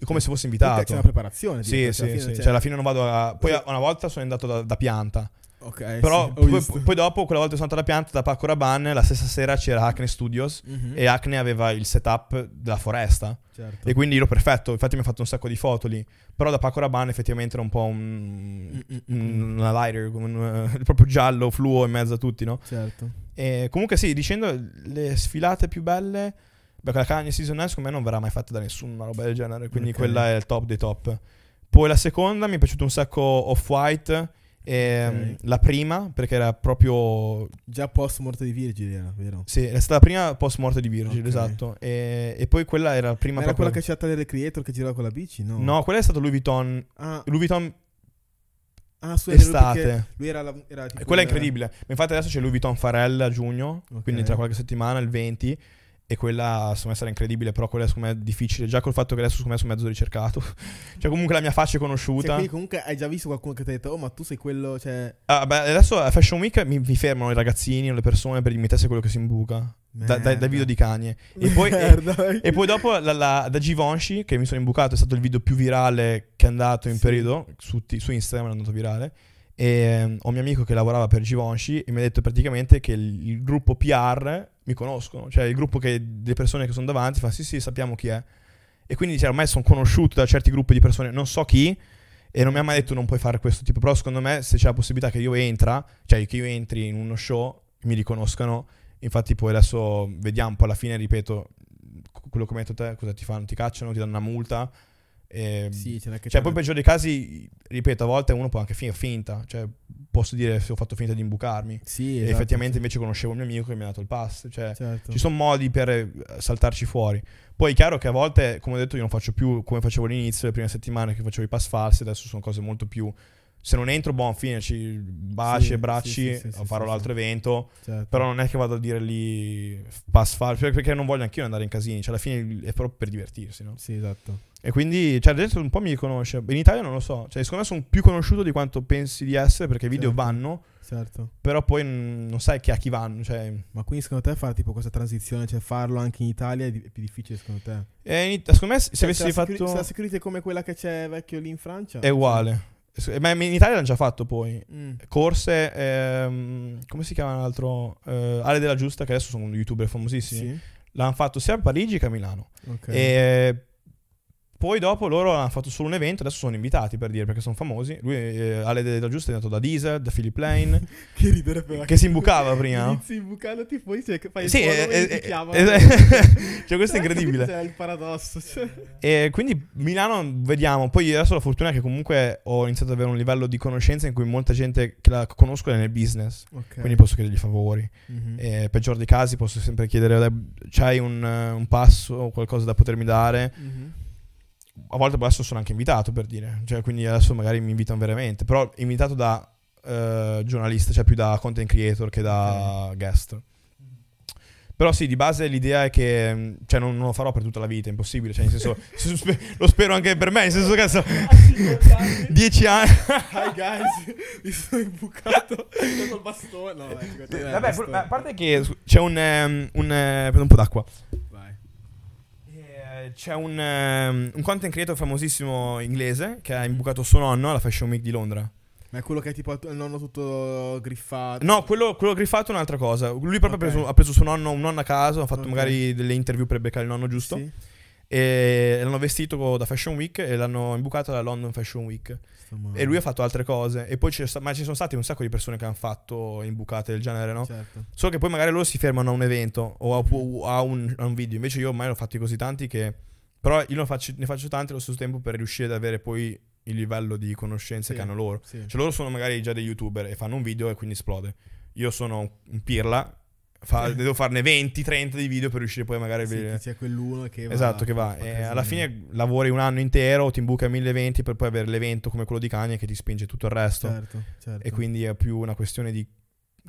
come se fosse invitato. C'è una preparazione. Sì, cioè, sì, sì. Cioè, cioè, alla fine non vado a... Poi una volta sono andato da, da pianta. Ok. Però sì, poi, poi, dopo, quella volta sono andato alla pianta da Paco Rabanne, la stessa sera c'era Acne Studios mm-hmm. e Acne aveva il setup della foresta. Certo. E quindi ero perfetto, infatti mi ha fatto un sacco di foto lì. Però da Paco Rabanne effettivamente era un po' un, mm una lighter, un, uh, proprio giallo, fluo in mezzo a tutti, no? Certo. E comunque sì, dicendo le sfilate più belle... Beh, la Kanye Season 9 secondo me non verrà mai fatta da nessuno, una roba del genere, quindi okay. quella è il top dei top. Poi la seconda mi è piaciuta un sacco Off-White e, ehm, okay. La prima, perché era proprio... Già post morte di Virgil era, vero? Sì, è stata la prima post morte di Virgil, okay. esatto. E, e, poi quella era la prima... Ma era proprio... quella che c'era Tyler Creator che girava con la bici, no? No, quella è stata Louis Vuitton. Ah. Louis Vuitton Ah, su estate. Lui era, la, era Quella è incredibile. Infatti adesso c'è Louis Vuitton Farell a giugno, okay. quindi tra qualche settimana, il 20 e quella secondo me sarà incredibile, però quella secondo me è difficile, già col fatto che adesso secondo me sono mezzo ricercato, cioè comunque la mia faccia è conosciuta. Cioè, quindi comunque hai già visto qualcuno che ti ha detto, oh ma tu sei quello, cioè... Ah beh, adesso a Fashion Week mi, mi fermano i ragazzini o le persone per dirmi te sei quello che si imbuca, da, da, video di Kanye. E poi, e, e poi dopo la, la, da Givenchy, che mi sono imbucato, è stato il video più virale che è andato in sì. periodo, su, su Instagram è andato virale. E um, ho un mio amico che lavorava per Givenchy e mi ha detto praticamente che il, il gruppo PR mi conoscono, cioè il gruppo che, delle persone che sono davanti fa sì sì sappiamo chi è. E quindi dice, cioè, ormai sono conosciuto da certi gruppi di persone, non so chi, e non mi ha mai detto non puoi fare questo tipo, però secondo me se c'è la possibilità che io entra, cioè che io entri in uno show, mi riconoscano, infatti poi adesso vediamo, poi alla fine ripeto, quello che metto te, cosa ti fanno? Ti cacciano, ti danno una multa, e, ehm, sì, cioè, poi peggio dei casi, ripeto, a volte uno può anche finire finta. Cioè, posso dire se ho fatto finta di imbucarmi. Sì, esatto, e effettivamente sì. invece conoscevo un mio amico che mi ha dato il pass. Cioè, certo. ci sono modi per eh, saltarci fuori. Poi è chiaro che a volte, come ho detto, io non faccio più come facevo all'inizio, le prime settimane che facevo i pass falsi, adesso sono cose molto più se non entro, buon fine, ci baci e sì, bracci, sì, sì, farò l'altro evento, certo. però non è che vado a dire lì pass far, perché non voglio anch'io andare in casini, cioè alla fine è proprio per divertirsi, no? Sì, esatto. E quindi, cioè adesso un po' mi riconosce. in Italia non lo so, cioè secondo me sono più conosciuto di quanto pensi di essere, perché i video certo. vanno, certo. però poi non sai che a chi vanno, cioè... Ma quindi secondo te fare tipo questa transizione, cioè farlo anche in Italia è, più difficile secondo te? Eh, in, secondo me se, cioè, se avessi fatto... Sicur- se la security è come quella che c'è vecchio lì in Francia... È uguale. Eh, ma in Italia l'hanno già fatto poi. Mm. Corse, ehm, come si chiama l'altro? Eh, Ale della Giusta, che adesso sono youtuber famosissimo. Sì. L'hanno fatto sia a Parigi che a Milano. Okay. E poi dopo loro hanno fatto solo un evento, adesso sono invitati per dire perché sono famosi. Lui, eh, Ale della Giusta, è andato da Deezer, da Philip Lane. che ridere però. Che si imbucava prima. Inizi imbucandoti, poi se cioè, fai sì, eh, il eh eh, eh, eh, ti chiamano. cioè, questo è cioè, incredibile. C'è il paradosso. Cioè. E quindi Milano, vediamo. Poi adesso la fortuna è che comunque ho iniziato ad avere un livello di conoscenza in cui molta gente che la conosco è nel business. Okay. Quindi posso chiedergli favori. Mm-hmm. peggior dei casi posso sempre chiedere, c'hai un, un passo o qualcosa da potermi dare? Mm-hmm a volte adesso sono anche invitato per dire, cioè, quindi adesso magari mi invitano veramente, però invitato da eh, giornalista, cioè più da content creator che da okay. guest. Però sì, di base l'idea è che cioè, non, non, lo farò per tutta la vita, è impossibile. Cioè, nel senso, lo spero anche per me, nel senso che adesso... 10 ah, anni... Hi guys, mi sono imbucato col bastone. No, vabbè, vabbè a parte che c'è un, ehm, un, un... Eh, un po' d'acqua. Eh, c'è un, ehm, un content creator famosissimo inglese che ha imbucato suo nonno alla Fashion Week di Londra. Ma è quello che è tipo il nonno tutto griffato. No, quello, quello griffato è un'altra cosa. Lui proprio ha, preso, ha preso suo nonno, un nonno a caso, ha fatto Ok. magari delle interview per beccare il nonno giusto. Sì. E l'hanno vestito da Fashion Week e l'hanno imbucato alla London Fashion Week. E lui ha fatto altre cose. E poi ci, ma ci sono state un sacco di persone che hanno fatto imbucate del genere, no? Certo. Solo che poi magari loro si fermano a un evento o a, a, un, a un, video. Invece io ormai ne ho fatti così tanti che... Però io ne faccio, ne faccio tanti allo stesso tempo per riuscire ad avere poi il livello di conoscenze sì, che hanno loro. Sì. Cioè loro sono magari già dei youtuber e fanno un video e quindi esplode. Io sono un pirla Fa, devo farne 20, 30 di video per riuscire poi magari a vedere. Sì, c'è quell'uno che va. Esatto, che va. E alla fine lavori un anno intero, ti imbuca eventi per poi avere l'evento come quello di Kanye che ti spinge tutto il resto. Certo, certo. E quindi è più una questione di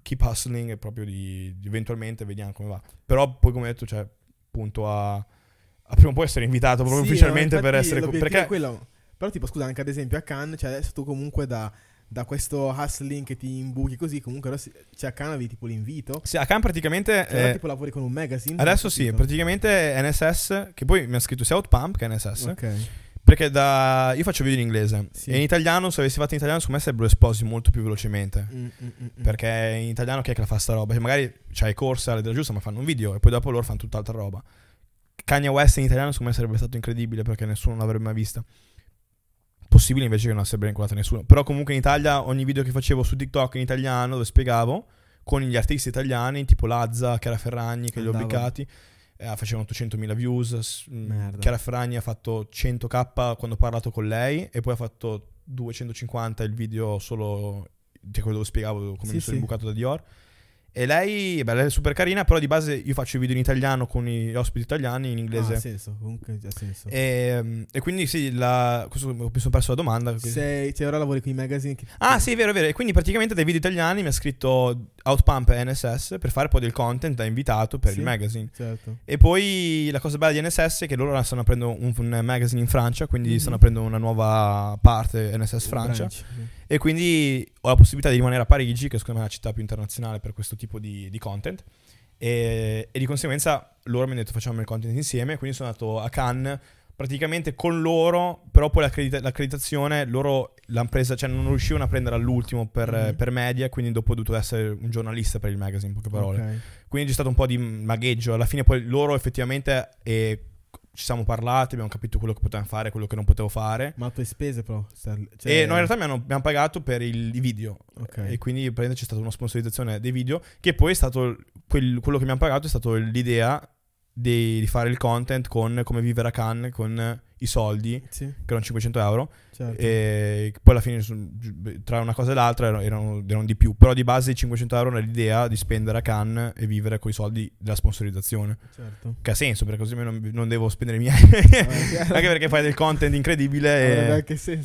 keep hustling e proprio di, di, eventualmente vediamo come va. Però poi come detto, cioè, punto a, a prima o poi essere invitato proprio sì, ufficialmente no, per essere... Co- perché... Però tipo scusa, anche ad esempio a Cannes, cioè adesso tu comunque da da questo hustling che ti imbuchi così. Comunque adesso c'è cioè, Akan avevi tipo l'invito. Sì, a Akan praticamente... Cioè, eh, tipo lavori con un magazine. Adesso sì, praticamente NSS, che poi mi ha scritto sia Outpump che NSS. Ok. Perché da... io faccio video in inglese sì. e in italiano, se avessi fatto in italiano, secondo me sarebbero esposi molto più velocemente. Mm, mm, mm, mm, perché in italiano chi è che la fa sta roba? Che magari c'hai corsa, le della giusta, ma fanno un video e poi dopo loro fanno tutt'altra roba. Kanye West in italiano, secondo me sarebbe stato incredibile perché nessuno l'avrebbe mai vista. Possibile invece che non ben inquadrato nessuno. Però comunque in Italia ogni video che facevo su TikTok in italiano dove spiegavo con gli artisti italiani tipo Lazza, Chiara Ferragni che li ho beccati eh, facevano 800.000 views. Mm, Merda. Chiara Ferragni ha fatto 100k quando ho parlato con lei e poi ha fatto 250 il video solo di quello dove spiegavo come sì, mi sono sì. imbucato da Dior. E lei, beh, lei è super carina, però di base io faccio i video in italiano con gli ospiti italiani in inglese. Ah, ha senso, comunque ha senso. E, ehm, e quindi sì, la, questo, mi sono perso la domanda. Sei, cioè ora lavori con i magazine. Che... Ah sì, è vero, è vero. E quindi praticamente dai video italiani mi ha scritto Outpump NSS per fare poi del content da invitato per sì, il magazine. Certo. E poi la cosa bella di NSS è che loro stanno aprendo un, un magazine in Francia, quindi mm-hmm. stanno aprendo una nuova parte NSS Francia. Branch, sì e quindi ho la possibilità di rimanere a Parigi, che secondo me è la città più internazionale per questo tipo di, di content. E, e, di conseguenza loro mi hanno detto facciamo il content insieme, quindi sono andato a Cannes praticamente con loro, però poi l'accredita- l'accreditazione loro l'hanno presa, cioè non riuscivano a prendere all'ultimo per, mm-hmm. per, media, quindi dopo ho dovuto essere un giornalista per il magazine, in poche parole. Okay. Quindi c'è stato un po' di mm, magheggio, alla fine poi loro effettivamente... Eh, ci siamo parlati, abbiamo capito quello che potevamo fare, quello che non potevo fare. Ma a tue spese però? Cioè... E noi in realtà mi hanno, mi pagato per il, i video. Okay. E quindi c'è stata una sponsorizzazione dei video che poi è stato, quel, quello che mi hanno pagato è stato l'idea di, di, fare il content con come vivere a Cannes, con i soldi, sì. che erano 500 euro, certo. e poi alla fine tra una cosa e l'altra erano, erano, erano, di più, però di base i 500 euro era l'idea di spendere a Cannes e vivere con i soldi della sponsorizzazione, certo. che ha senso perché così non, non devo spendere i miei, ah, anche perché fai del content incredibile, ah, e...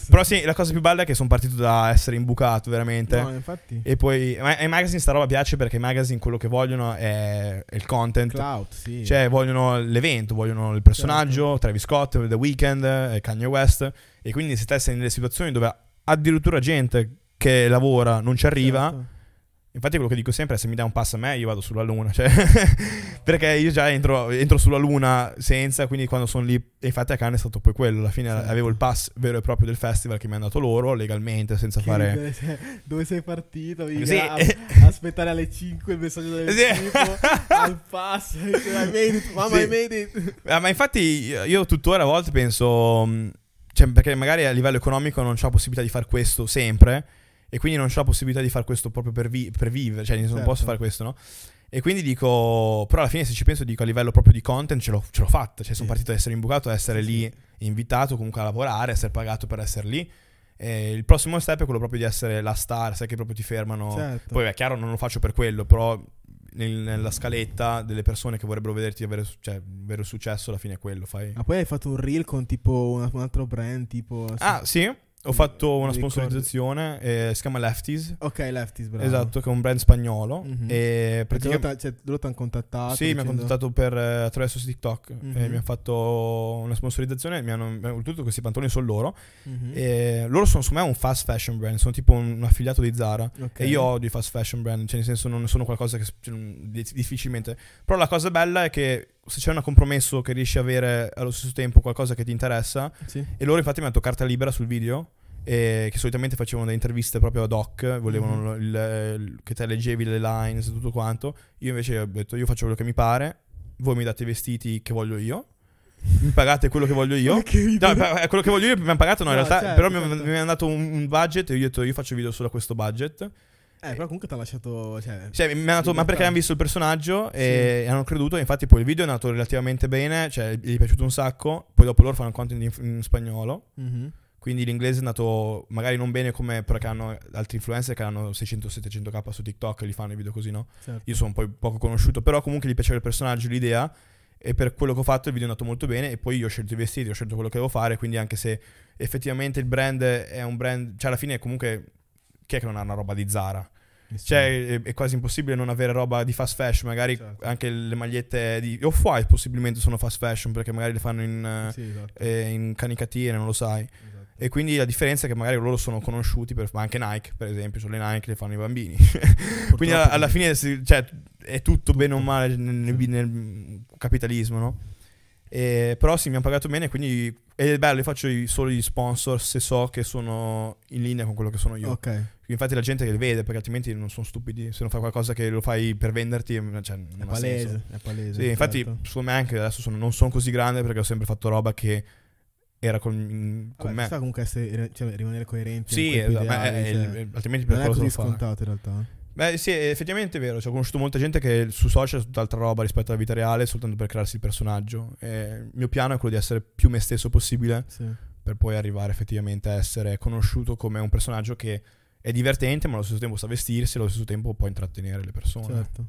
però sì, la cosa più bella è che sono partito da essere imbucato veramente, no, infatti. e poi ai magazine sta roba piace perché i magazine quello che vogliono è, il content, Cloud, sì. cioè vogliono l'evento, vogliono il personaggio, certo. Travis Scott, The Weeknd, Weeknd, eh, Kanye West, e quindi si testa delle situazioni dove addirittura gente che lavora non ci arriva. Certo Infatti quello che dico sempre è se mi dai un pass a me io vado sulla luna, cioè, perché io già entro, entro, sulla luna senza, quindi quando sono lì, e infatti a Cannes è stato poi quello, alla fine certo. avevo il pass vero e proprio del festival che mi hanno dato loro legalmente senza che fare... Dove sei, partito? Mica, sì. a, aspettare alle 5 il messaggio del sì. tipo, al pass, I made it, mamma sì. I made it. Ah, ma infatti io tuttora a volte penso, cioè, perché magari a livello economico non c'è la possibilità di fare questo sempre e quindi non c'è la possibilità di fare questo proprio per, vi- per vivere, cioè non certo. posso fare questo, no? E quindi dico, però alla fine se ci penso dico a livello proprio di content ce l'ho, ce l'ho fatta, cioè sono sì. partito ad essere imbucato, ad essere lì invitato comunque a lavorare, essere pagato per essere lì. E il prossimo step è quello proprio di essere la star, sai che proprio ti fermano. Certo. Poi è chiaro non lo faccio per quello, però nella scaletta delle persone che vorrebbero vederti avere cioè, vero successo alla fine è quello. Fai. Ma poi hai fatto un reel con tipo un altro brand tipo... Ah sì? Ho fatto una sponsorizzazione, eh, si chiama Lefties. Ok, Lefties, bravo. Esatto, che è un brand spagnolo. Mm-hmm. E praticamente... cioè, loro ti hanno contattato? Sì, dicendo... mi hanno contattato per, eh, attraverso TikTok. Mm-hmm. E mhm. mi hanno fatto una sponsorizzazione, mi hanno... Eh, oltretutto questi pantaloni sono loro. Mm-hmm. E loro sono, su me, un fast fashion brand, sono tipo un, affiliato di Zara. Okay. E io odio i fast fashion brand, cioè nel senso non sono qualcosa che... Cioè, difficilmente. Però la cosa bella è che se c'è un compromesso che riesci a avere allo stesso tempo qualcosa che ti interessa, sì. e loro infatti mi hanno dato carta libera sul video, che solitamente facevano delle interviste proprio ad hoc, volevano mm-hmm. il, il, che te leggevi le lines, e tutto quanto, io invece ho detto io faccio quello che mi pare, voi mi date i vestiti che voglio io, mi pagate quello che voglio io. no, quello che voglio io mi hanno pagato, no, no in realtà, certo, però certo. mi, hanno dato un budget e io ho detto io faccio video solo a questo budget. Eh, però comunque ti ha lasciato. Cioè, cioè, mi hanno ma perché hanno visto il personaggio e sì. hanno creduto. Infatti, poi il video è andato relativamente bene. Cioè, gli è piaciuto un sacco. Poi dopo loro fanno un content in, in spagnolo. Mm-hmm. Quindi l'inglese è andato magari non bene come perché hanno altri influencer che hanno 600-700k su TikTok e li fanno i video così, no? Certo. Io sono poi poco conosciuto, però comunque gli piaceva il personaggio, l'idea e per quello che ho fatto il video è andato molto bene e poi io ho scelto i vestiti, ho scelto quello che devo fare, quindi anche se effettivamente il brand è un brand, cioè alla fine comunque chi è che non ha una roba di Zara? Eh cioè, è, è, quasi impossibile non avere roba di fast fashion. Magari certo. anche le magliette di Off-White possibilmente sono fast fashion perché magari le fanno in, sì, esatto. eh, in canicatine, non lo sai. Esatto. E quindi la differenza è che magari loro sono conosciuti, per, ma anche Nike, per esempio, sono cioè le Nike le fanno i bambini. quindi alla, alla fine cioè, è tutto, tutto, bene o male nel, nel, nel capitalismo, no? E, però sì, mi hanno pagato bene, quindi è bello, io faccio solo gli sponsor se so che sono in linea con quello che sono io. Ok infatti la gente li vede perché altrimenti non sono stupidi. Se non fai qualcosa che lo fai per venderti, mm, cioè, è, palese, è palese. Sì, certo. infatti, secondo me anche adesso sono, non sono così grande perché ho sempre fatto roba che era con, mm, con Vabbè, me. Sta comunque essere, cioè, rimanere coerenti. Sì, esatto, ideali, eh, è, cioè, altrimenti per quello sono scontato in realtà. Beh, sì, effettivamente è vero. Cioè, ho conosciuto molta gente che su social è tutt'altra roba rispetto alla vita reale, soltanto per crearsi il personaggio. E il mio piano è quello di essere più me stesso possibile, sì. per poi arrivare effettivamente a essere conosciuto come un personaggio che è divertente, ma allo stesso tempo sa vestirsi, allo stesso tempo può intrattenere le persone. Certo.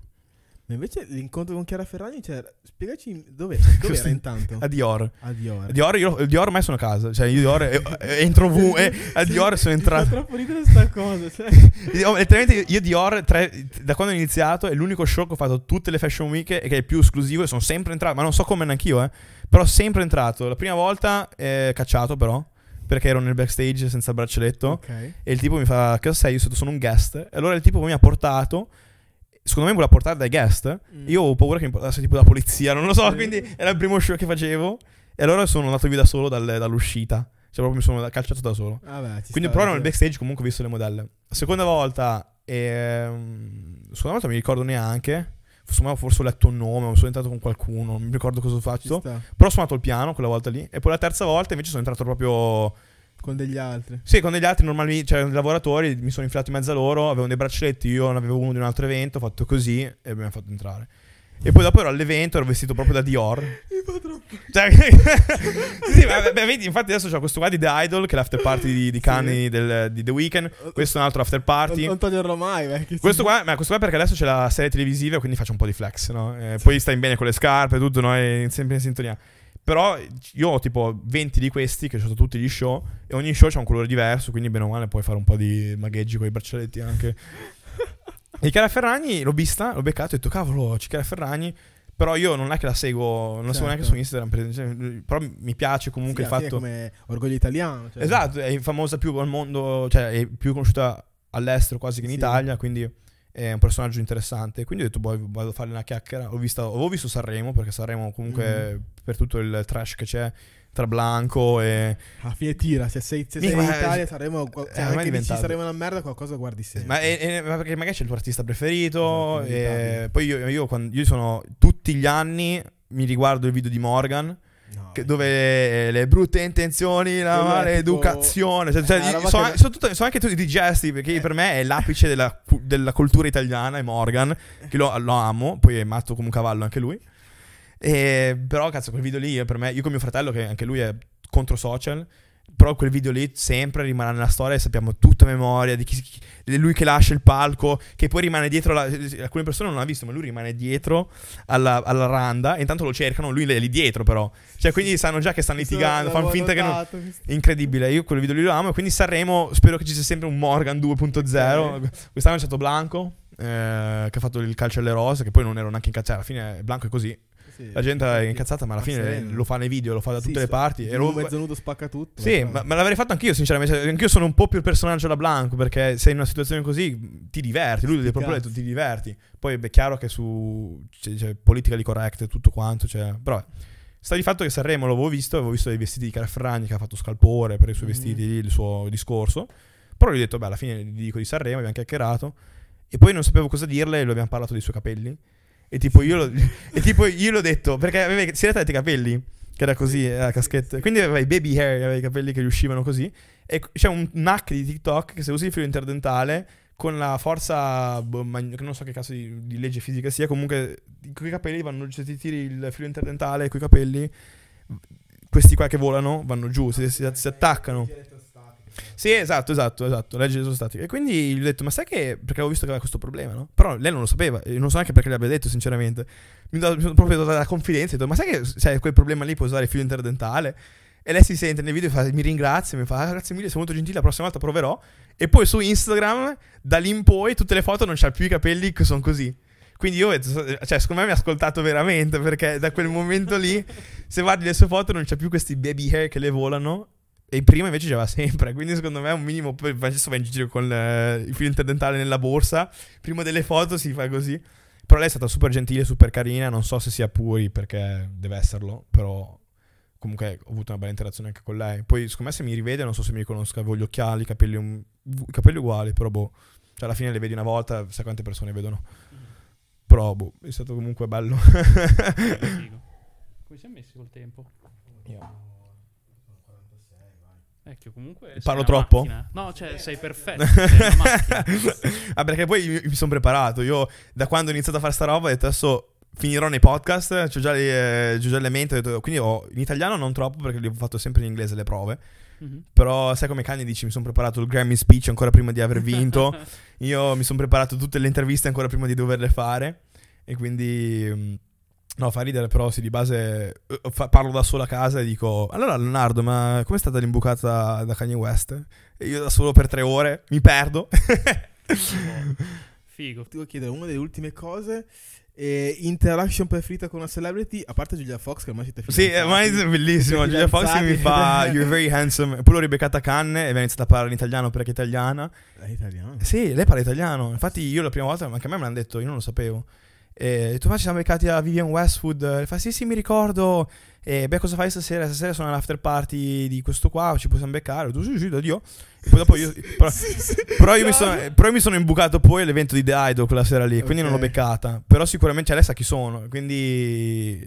Ma invece l'incontro con Chiara Ferragni, cioè, spiegaci dove, dove era intanto? A Dior. A Dior. A Dior, io, Dior ormai sono a casa, cioè io Dior eh, eh, entro V e eh, a Dior sono entrato. È troppo ridere questa cosa, cioè. Io, letteralmente io Dior, tre, da quando ho iniziato, è l'unico show che ho fatto tutte le Fashion Week e che è più esclusivo e sono sempre entrato, ma non so come neanche io, eh, però sempre entrato. La prima volta, eh, cacciato però, perché ero nel backstage senza il braccialetto okay. e il tipo mi fa che sei io sono un guest e allora il tipo mi ha portato secondo me voleva portare dai guest mm. io ho paura che mi portasse tipo la polizia non lo so sì. quindi era il primo show che facevo e allora sono andato via da solo dal, dall'uscita cioè proprio mi sono calciato da solo ah beh, quindi però ero nel backstage comunque ho visto le modelle seconda volta ehm, seconda volta mi ricordo neanche Insomma, forse ho letto un nome, sono entrato con qualcuno, non mi ricordo cosa ho fatto. Però ho suonato il piano quella volta lì. E poi la terza volta invece sono entrato proprio. Con degli altri? Sì, con degli altri normali, cioè lavoratori, mi sono infilato in mezzo a loro, avevano dei braccialetti, io ne avevo uno di un altro evento, ho fatto così e mi hanno fatto entrare. E poi dopo ero all'evento, ero vestito proprio da Dior. Mi fa troppo. Cioè, sì, ma, beh, vedi, infatti adesso c'ho questo qua di The Idol, che è l'after party di, di Cani sì. del, di The Weeknd. Eh, questo è un altro after party. Non, non toglierlo mai, vecchio. Questo qua, ma questo qua perché adesso c'è la serie televisiva, quindi faccio un po' di flex, no? Eh, sì. Poi stai bene con le scarpe, e tutto, no? È sempre in sintonia. Però io ho tipo 20 di questi che ho fatto tutti gli show e ogni show c'ha un colore diverso, quindi bene o male puoi fare un po' di magheggi con i braccialetti anche. E Chiara Ferragni l'ho vista, l'ho beccato e ho detto cavolo, c'è Chiara Ferragni. Però io non è che la seguo, non la certo. seguo neanche su Instagram, cioè, però mi piace comunque sì, il fatto... È come Orgoglio Italiano. Cioè. Esatto, è famosa più al mondo, cioè è più conosciuta all'estero quasi che in sì. Italia, quindi è un personaggio interessante. Quindi ho detto, boh, vado a fare una chiacchiera. Ho, visto, ho visto Sanremo, perché Sanremo comunque mm. per tutto il trash che c'è tra Blanco e... A ah, fine tira, se sei, se sei in eh, Italia saremo... Eh, cioè, anche dici saremo una merda, qualcosa guardi sempre. Ma, è, è, ma perché magari c'è il tuo artista preferito, esatto, e poi io, io, quando, io sono tutti gli anni, mi riguardo il video di Morgan, No, eh. dove le brutte intenzioni, la maleducazione, tipo... cioè, cioè, sono, che... sono, tutto, sono, anche tutti digesti perché eh. per me è l'apice della, della, cultura italiana, è Morgan, che lo, lo amo, poi è matto come un cavallo anche lui. E, però, cazzo, quel video lì io, eh, per me, io con mio fratello, che anche lui è contro social, però quel video lì sempre rimarrà nella storia e sappiamo tutta memoria di chi, chi, lui che lascia il palco, che poi rimane dietro, la, alcune persone non l'hanno visto, ma lui rimane dietro alla, alla randa e intanto lo cercano, lui è lì dietro però. Cioè quindi sanno già che stanno litigando, fanno finta notato. che non... Incredibile, io quel video lì lo amo e quindi Sanremo spero che ci sia sempre un Morgan 2.0. Quest'anno è stato Blanco. Eh, che ha fatto il calcio alle rose, che poi non ero neanche in calcio, alla fine Blanco è così, sì, la gente è incazzata, ma alla fine sereno. lo fa nei video, lo fa da tutte sì, le parti. E Roma mezzo nudo spacca tutto. Sì, ma, ma, l'avrei fatto anch'io, sinceramente. Cioè, anch'io sono un po' più il personaggio da Blanco, perché sei in una situazione così ti diverti. Lui ti proprio detto ti diverti. Poi è chiaro che su c'è, c'è politica di correct e tutto quanto, cioè, però sta di fatto che Sanremo l'avevo visto, avevo visto dei vestiti di Carafragni che ha fatto scalpore per i suoi mm. vestiti, il suo discorso. Però gli ho detto, beh, alla fine gli dico di Sanremo, abbiamo chiacchierato. E poi non sapevo cosa dirle, e lui abbiamo parlato dei suoi capelli. E tipo io l'ho, e tipo io l'ho detto, perché aveva, si era tagliati i capelli, che era così, era eh, caschetta. Quindi aveva i baby hair, aveva i capelli che gli uscivano così. E c'è un hack di TikTok che se usi il filo interdentale con la forza, boh, non so che caso di, di, legge fisica sia, comunque con i capelli vanno, se ti tiri il filo interdentale con i capelli, questi qua che volano vanno giù, si, si, si attaccano. Sì, esatto, esatto, esatto. Legge stati. E quindi gli ho detto, ma sai che. Perché avevo visto che aveva questo problema, no? Però lei non lo sapeva, e non so neanche perché abbia detto, sinceramente. Mi sono proprio dato la confidenza ho detto, ma sai che c'è cioè, quel problema lì, puoi usare il filo interdentale? E lei si sente nei video e fa, mi ringrazia, mi fa ah, grazie mille, sei molto gentile, la prossima volta proverò. E poi su Instagram, da lì in poi, tutte le foto non c'ha più i capelli che sono così. Quindi io, cioè, secondo me mi ha ascoltato veramente, perché da quel momento lì, se guardi le sue foto non c'è più questi baby hair che le volano e prima invece c'era sempre, quindi secondo me è un minimo. Adesso va in giro con eh, il filtro dentale nella borsa. Prima delle foto si fa così. Però lei è stata super gentile, super carina. Non so se sia puri perché deve esserlo, però comunque ho avuto una bella interazione anche con lei. Poi, secondo me, se mi rivede, non so se mi riconosca. Avevo gli occhiali, i capelli, un... capelli, uguali, però boh. Cioè, alla fine le vedi una volta, sai quante persone vedono. Mm-hmm. Però boh, è stato comunque bello. Come si è messo col tempo? Io. Ecchio, eh, comunque Parlo troppo? Macchina. No, cioè, eh. sei perfetto. sei ah, perché poi mi sono preparato. Io da quando ho iniziato a fare sta roba ho detto adesso finirò nei podcast, ho già, le, eh, già le mente, ho detto, quindi ho, in italiano non troppo perché li ho fatto sempre in inglese le prove. Mm-hmm. Però sai come Kanye dici, mi sono preparato il Grammy speech ancora prima di aver vinto, io mi sono preparato tutte le interviste ancora prima di doverle fare e quindi... Mm, No, fa ridere, però sì, di base eh, fa, parlo da solo a casa e dico: Allora, Leonardo, ma com'è stata l'imbucata da Kanye West? E io da solo per tre ore mi perdo. Figo. Ti devo chiedere una delle ultime cose. Eh, interaction preferita con una celebrity, a parte Julia Fox, che ormai siete Sì, ormai è bellissimo. Julia Fox mi fa You're very handsome. Poi l'ho ribeccata a Cannes e mi ha iniziato a parlare in italiano perché è italiana. È italiana? Sì, lei parla italiano. Infatti, io la prima volta, anche a me me l'hanno detto, io non lo sapevo. E tu ma ci siamo beccati a Vivian Westwood? E fa sì sì mi ricordo. E beh cosa fai stasera? Stasera sono all'after party di questo qua, ci possiamo beccare. Tu sì sì, oddio. E poi dopo io... Però, sì, sì, però, io no. sono, però, io mi sono, imbucato poi all'evento di The Idol quella sera lì, quindi non l'ho beccata. Però sicuramente cioè, lei sa chi sono, quindi...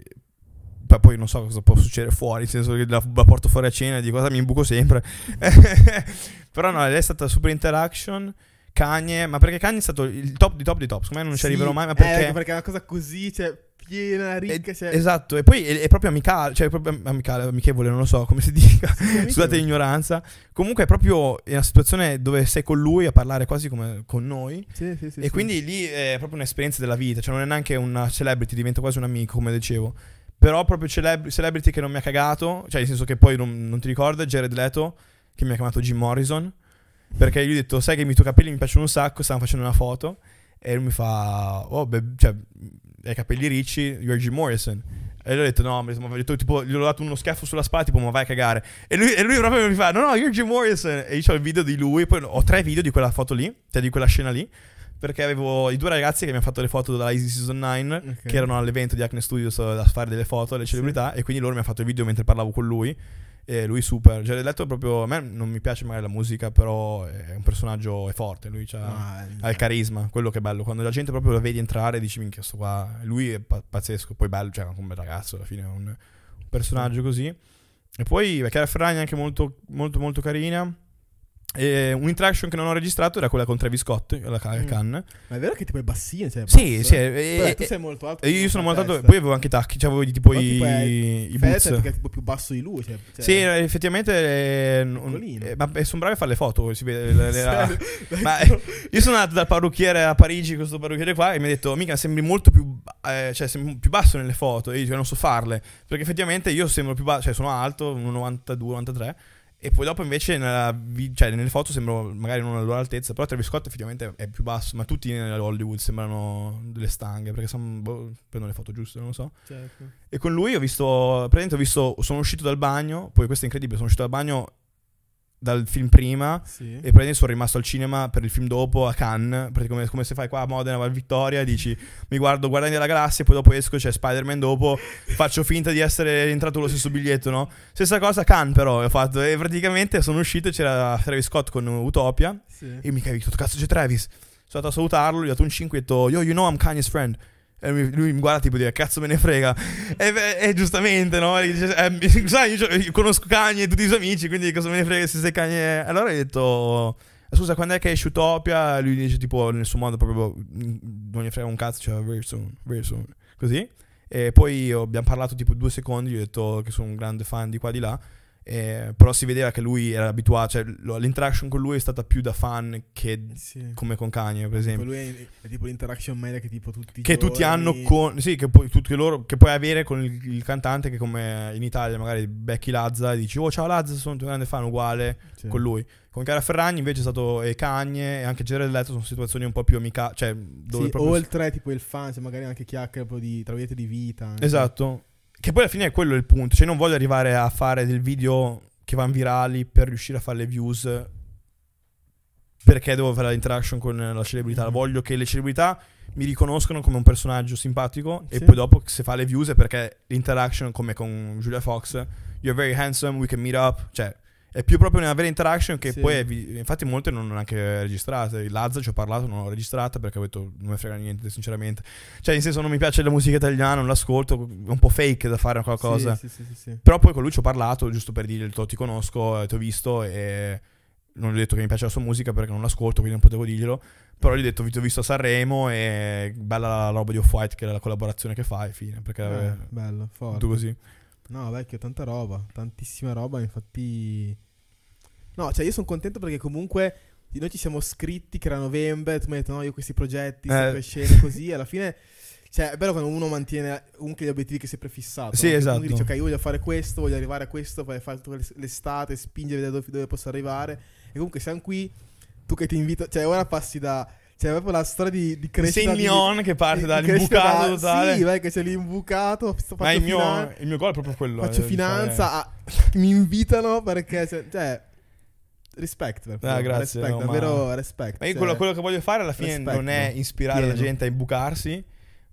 poi non so cosa può succedere fuori, nel senso che la, la porto fuori a cena e di cosa mi imbuco sempre. però no, lei è stata super interaction. Kanye, ma perché Kanye è stato il top di top di top, secondo me non sì, ci arriverò mai, ma eh, perché... Eh, perché è una cosa così, cioè, piena, ricca, cioè... Esatto, e poi è, è proprio amicale, cioè, è proprio amicale, amichevole, non lo so come si dica, sì, scusate l'ignoranza. Comunque è proprio una situazione dove sei con lui a parlare quasi come con noi, sì, sì, sì, e sì. quindi lì è proprio un'esperienza della vita, cioè non è neanche una celebrity, diventa quasi un amico, come dicevo. Però proprio celeb- celebrity che non mi ha cagato, cioè nel senso che poi non, non ti ricorda, Jared Leto, che mi ha chiamato Jim Morrison. Perché gli ho detto, sai che i tuoi capelli mi piacciono un sacco, stavamo facendo una foto. E lui mi fa, oh, beh, cioè, hai capelli ricci, you're Jim Morrison. E gli ho detto, no, mi ho detto, tipo, gli ho dato uno schiaffo sulla spalla, tipo, ma vai a cagare. E lui, e lui proprio mi fa, no, no, you're Jim Morrison. E io ho il video di lui, poi ho tre video di quella foto lì, cioè di quella scena lì. Perché avevo i due ragazzi che mi hanno fatto le foto dalla Easy Season 9, okay. che erano all'evento di Acne Studios eh, a fare delle foto alle celebrità, e quindi loro mi hanno fatto il video mentre parlavo con lui. E lui super. Già cioè, l'hai detto proprio. A me non mi piace magari la musica, però è un personaggio è forte. Lui ha, no, il carisma, quello che è bello. Quando la gente proprio la vedi entrare, dici, minchia, sto qua. Lui è pazzesco. Poi bello, cioè, come ragazzo, alla fine è un, un personaggio così. E poi Chiara Ferragni è anche molto, molto, molto carina. E un'interaction che non ho registrato era quella con Travis Scott alla mm. Ma è vero che tipo è bassino? Cioè sì, basso. sì. E, tu sei molto alto. Io sono molto testa. alto. Poi avevo anche i tacchi, cioè avevo tipo i, tipo i, i boots. perché è tipo più basso di lui. Cioè, cioè sì, effettivamente. Eh, eh, ma sono bravi a fare le foto. Si vede, le, le, la, ma io sono andato dal parrucchiere a Parigi, questo parrucchiere qua, e mi ha detto, mica sembri molto più, eh, cioè, sembri più basso nelle foto. E io cioè, non so farle. Perché effettivamente io sembro più basso, cioè sono alto, 1,92, 1,93. E poi dopo invece nella, cioè nelle foto sembrano magari non alla loro altezza, però Travis Scott effettivamente è più basso, ma tutti nella Hollywood sembrano delle stanghe, perché sono, boh, prendono le foto giuste, non lo so. Certo. E con lui ho visto, praticamente ho visto, sono uscito dal bagno, poi questo è incredibile, sono uscito dal bagno dal film prima sì. e praticamente sono rimasto al cinema per il film dopo a Cannes come, come se fai qua a Modena va a Vittoria dici mi guardo Guardiani della Galassia e poi dopo esco c'è cioè Spider-Man dopo faccio finta di essere entrato lo stesso biglietto no? stessa cosa a Cannes però ho fatto e praticamente sono uscito e c'era Travis Scott con Utopia sì. e mi detto cazzo c'è Travis sono andato a salutarlo gli ho dato un 5 e ho detto yo you know I'm Kanye's friend e lui mi guarda tipo dire cazzo me ne frega E, e giustamente no e dice, eh, Sai io, conosco Kanye e tutti i suoi amici Quindi cosa me ne frega se sei Kanye Allora ho detto Scusa quando è che esce Utopia Lui dice tipo nel suo modo proprio mm, Non ne frega un cazzo Cioè very soon, very soon. Così E poi abbiamo parlato tipo due secondi gli ho detto che sono un grande fan di qua e di là eh, però si vedeva che lui era abituato, cioè lo, l'interaction con lui è stata più da fan che sì. come con Kanye, per esempio. lui è, è, tipo l'interaction media che tipo tutti Che giorni... tutti hanno con sì, che puoi, tutti loro, che puoi avere con il, il, cantante che come in Italia magari becchi Lazza e dici "Oh, ciao Lazza, sono un tuo grande fan", uguale sì. con lui. Con Chiara Ferragni invece è stato e Cagne e anche Jared Leto sono situazioni un po' più amica, cioè dove sì, oltre si... tipo il fan, se magari anche chiacchiere un di tra di vita. Esatto. Che poi alla fine è quello il punto. Cioè, non voglio arrivare a fare del video che vanno virali per riuscire a fare le views. Perché devo fare l'interaction con la celebrità? Mm-hmm. Voglio che le celebrità mi riconoscono come un personaggio simpatico. Sì. E poi dopo, se fa le views, è perché l'interaction, come con Julia Fox, you're very handsome, we can meet up. Cioè, è più proprio una vera interaction che sì. poi, infatti, molte non hanno neanche registrate. Lazza ci ho parlato, non l'ho registrata perché ho detto non mi frega niente, sinceramente. Cioè, in senso, non mi piace la musica italiana, non l'ascolto, è un po' fake da fare qualcosa. Sì, sì, sì, Però poi con lui ci ho parlato, giusto per dirgli, ti conosco, eh, ti ho visto e non gli ho detto che mi piace la sua musica perché non l'ascolto, quindi non potevo dirglielo. Però gli ho detto, vi ho visto a Sanremo e bella la roba di Off-White, che è la collaborazione che fai, fine. Perché eh, bello, forte. Tutto così. No, vecchio, tanta roba, tantissima roba, infatti... No, cioè io sono contento perché comunque noi ci siamo scritti che era novembre, tu mi hai detto no, io questi progetti, queste eh. scene così, alla fine... Cioè, è bello quando uno mantiene comunque gli obiettivi che si è prefissato. Sì, no? esatto. Dice, ok, io voglio fare questo, voglio arrivare a questo, voglio fare tutta l'estate, spingere dove, dove posso arrivare. E comunque siamo qui, tu che ti invito... Cioè, ora passi da cioè, proprio la storia di, di crescita. Saint Leon che parte dall'imbucato da, totale. Sì, vai che c'è l'imbucato. Ma il mio, finan- il mio goal è proprio quello. Faccio eh, cioè. finanza, a, mi invitano perché. Cioè, Respect, per ah, grazie, respect, no, davvero ma... respect. Ma io cioè, quello, quello, che voglio fare alla fine respect, non è ispirare pieno. la gente a imbucarsi,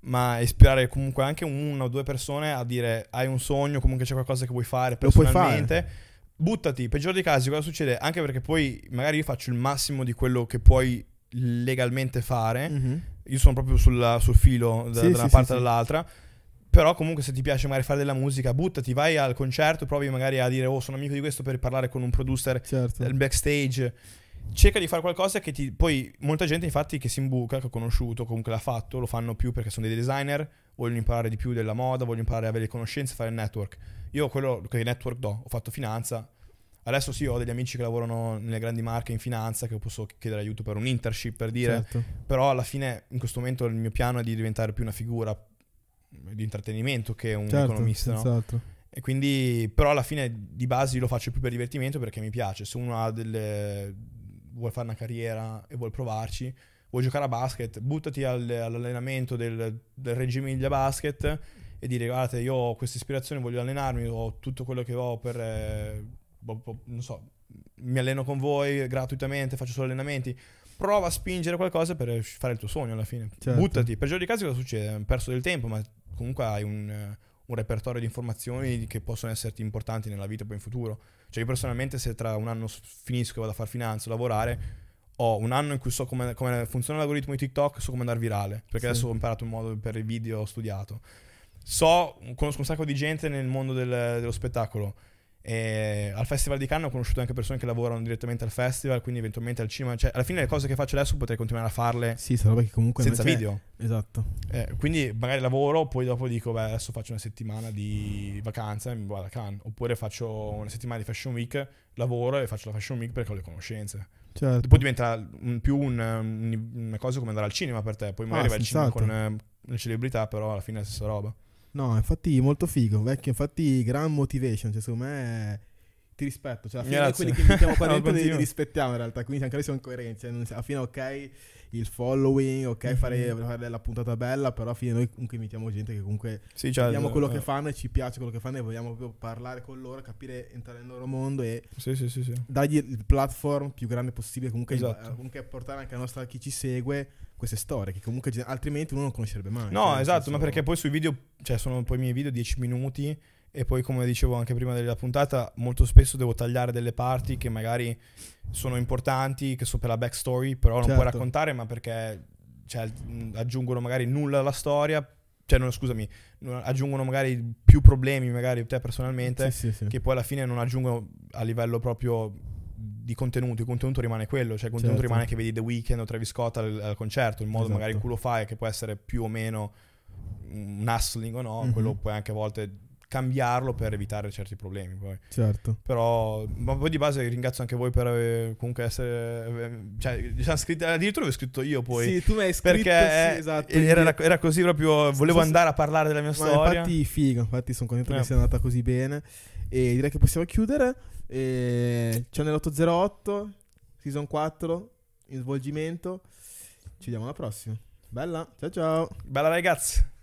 ma ispirare comunque anche una o due persone a dire hai un sogno, comunque c'è qualcosa che vuoi fare personalmente. Lo puoi fare buttati, peggior dei casi, cosa succede? Anche perché poi magari io faccio il massimo di quello che puoi legalmente fare. Mm-hmm. Io sono proprio sulla, sul filo da, sì, da una sì, parte e dall'altra. Però comunque se ti piace magari fare della musica, buttati, vai al concerto, provi magari a dire oh sono amico di questo per parlare con un producer certo. del backstage. Cerca di fare qualcosa che ti... Poi molta gente infatti che si imbuca, che ho conosciuto, comunque l'ha fatto, lo fanno più perché sono dei designer, vogliono imparare di più della moda, vogliono imparare a avere le conoscenze, fare il network. Io quello che network do, ho fatto finanza, Adesso sì, ho degli amici che lavorano nelle grandi marche in finanza che posso chiedere aiuto per un internship, per dire, certo. però alla fine in questo momento il mio piano è di diventare più una figura di intrattenimento che un certo, economista, senz'altro. E quindi, però alla fine di base lo faccio più per divertimento perché mi piace. Se uno delle, vuole fare una carriera e vuole provarci, vuoi giocare a basket, buttati al, all'allenamento del, del Reggio Emilia Basket e dire guardate io ho questa ispirazione, voglio allenarmi, ho tutto quello che ho per... Eh, Boh, boh, non so, mi alleno con voi gratuitamente, faccio solo allenamenti. Prova a spingere qualcosa per fare il tuo sogno alla fine. Certo. Buttati. Per giro di caso cosa succede? Hai perso del tempo, ma comunque hai un, un, repertorio di informazioni che possono esserti importanti nella vita poi in futuro. Cioè io personalmente se tra un anno finisco e vado a fare finanza, lavorare, ho un anno in cui so come, come funziona l'algoritmo di TikTok, so come andare virale, perché sì. adesso ho imparato un modo per il video, ho studiato. So, conosco un sacco di gente nel mondo del, dello spettacolo e eh, al Festival di Cannes ho conosciuto anche persone che lavorano direttamente al festival, quindi eventualmente al cinema. Cioè, alla fine le cose che faccio adesso potrei continuare a farle sì, senza video. Esatto. Eh, quindi magari lavoro, poi dopo dico, beh, adesso faccio una settimana di vacanza e mi vado a Cannes. Oppure faccio una settimana di Fashion Week, lavoro e faccio la Fashion Week perché ho le conoscenze. Certo. Poi diventa più un, un, una cosa come andare al cinema per te. Poi magari ah, vai al cinema con esatto. eh, le celebrità, però alla fine è la stessa roba. No, infatti molto figo, vecchio, infatti gran motivation, cioè secondo me è... ti rispetto, cioè alla fine Grazie. quelli che mettiamo qua dentro no, rispettiamo in realtà, quindi anche noi siamo coerenza, cioè, alla fine ok il following, ok mm-hmm. fare, fare, la puntata bella, però alla fine noi comunque invitiamo gente che comunque sì, cioè, vediamo quello eh. che fanno e ci piace quello che fanno e vogliamo proprio parlare con loro, capire, entrare nel loro mondo e sì, sì, sì, sì. dargli il platform più grande possibile, comunque, esatto. comunque portare anche a nostra, chi ci segue queste storie che comunque altrimenti uno non conoscerebbe mai. No, cioè, esatto, senso... ma perché poi sui video, cioè sono poi i miei video 10 minuti e poi come dicevo anche prima della puntata, molto spesso devo tagliare delle parti che magari sono importanti, che so per la backstory, però certo. non puoi certo. raccontare, ma perché cioè, aggiungono magari nulla alla storia, cioè no, scusami, aggiungono magari più problemi magari te personalmente sì, sì, sì. che poi alla fine non aggiungono a livello proprio di contenuto, il contenuto rimane quello, cioè il contenuto certo. rimane che vedi The Weeknd o Travis Scott al, al concerto, il modo esatto. magari in cui lo fai che può essere più o meno un hustling o no, mm-hmm. quello puoi anche a volte cambiarlo per evitare certi problemi poi. Certo. Però, ma poi di base ringrazio anche voi per eh, comunque essere... Eh, cioè, ci siamo addirittura l'ho scritto io poi. Sì, tu mi hai scritto, perché sì, esatto. Era, era, così proprio, volevo andare a parlare della mia storia. Infatti figo, infatti sono contento eh. che sia andata così bene. E direi che possiamo chiudere. E c'è nell'808, season 4, in svolgimento. Ci vediamo alla prossima. Bella, ciao ciao. Bella ragazzi.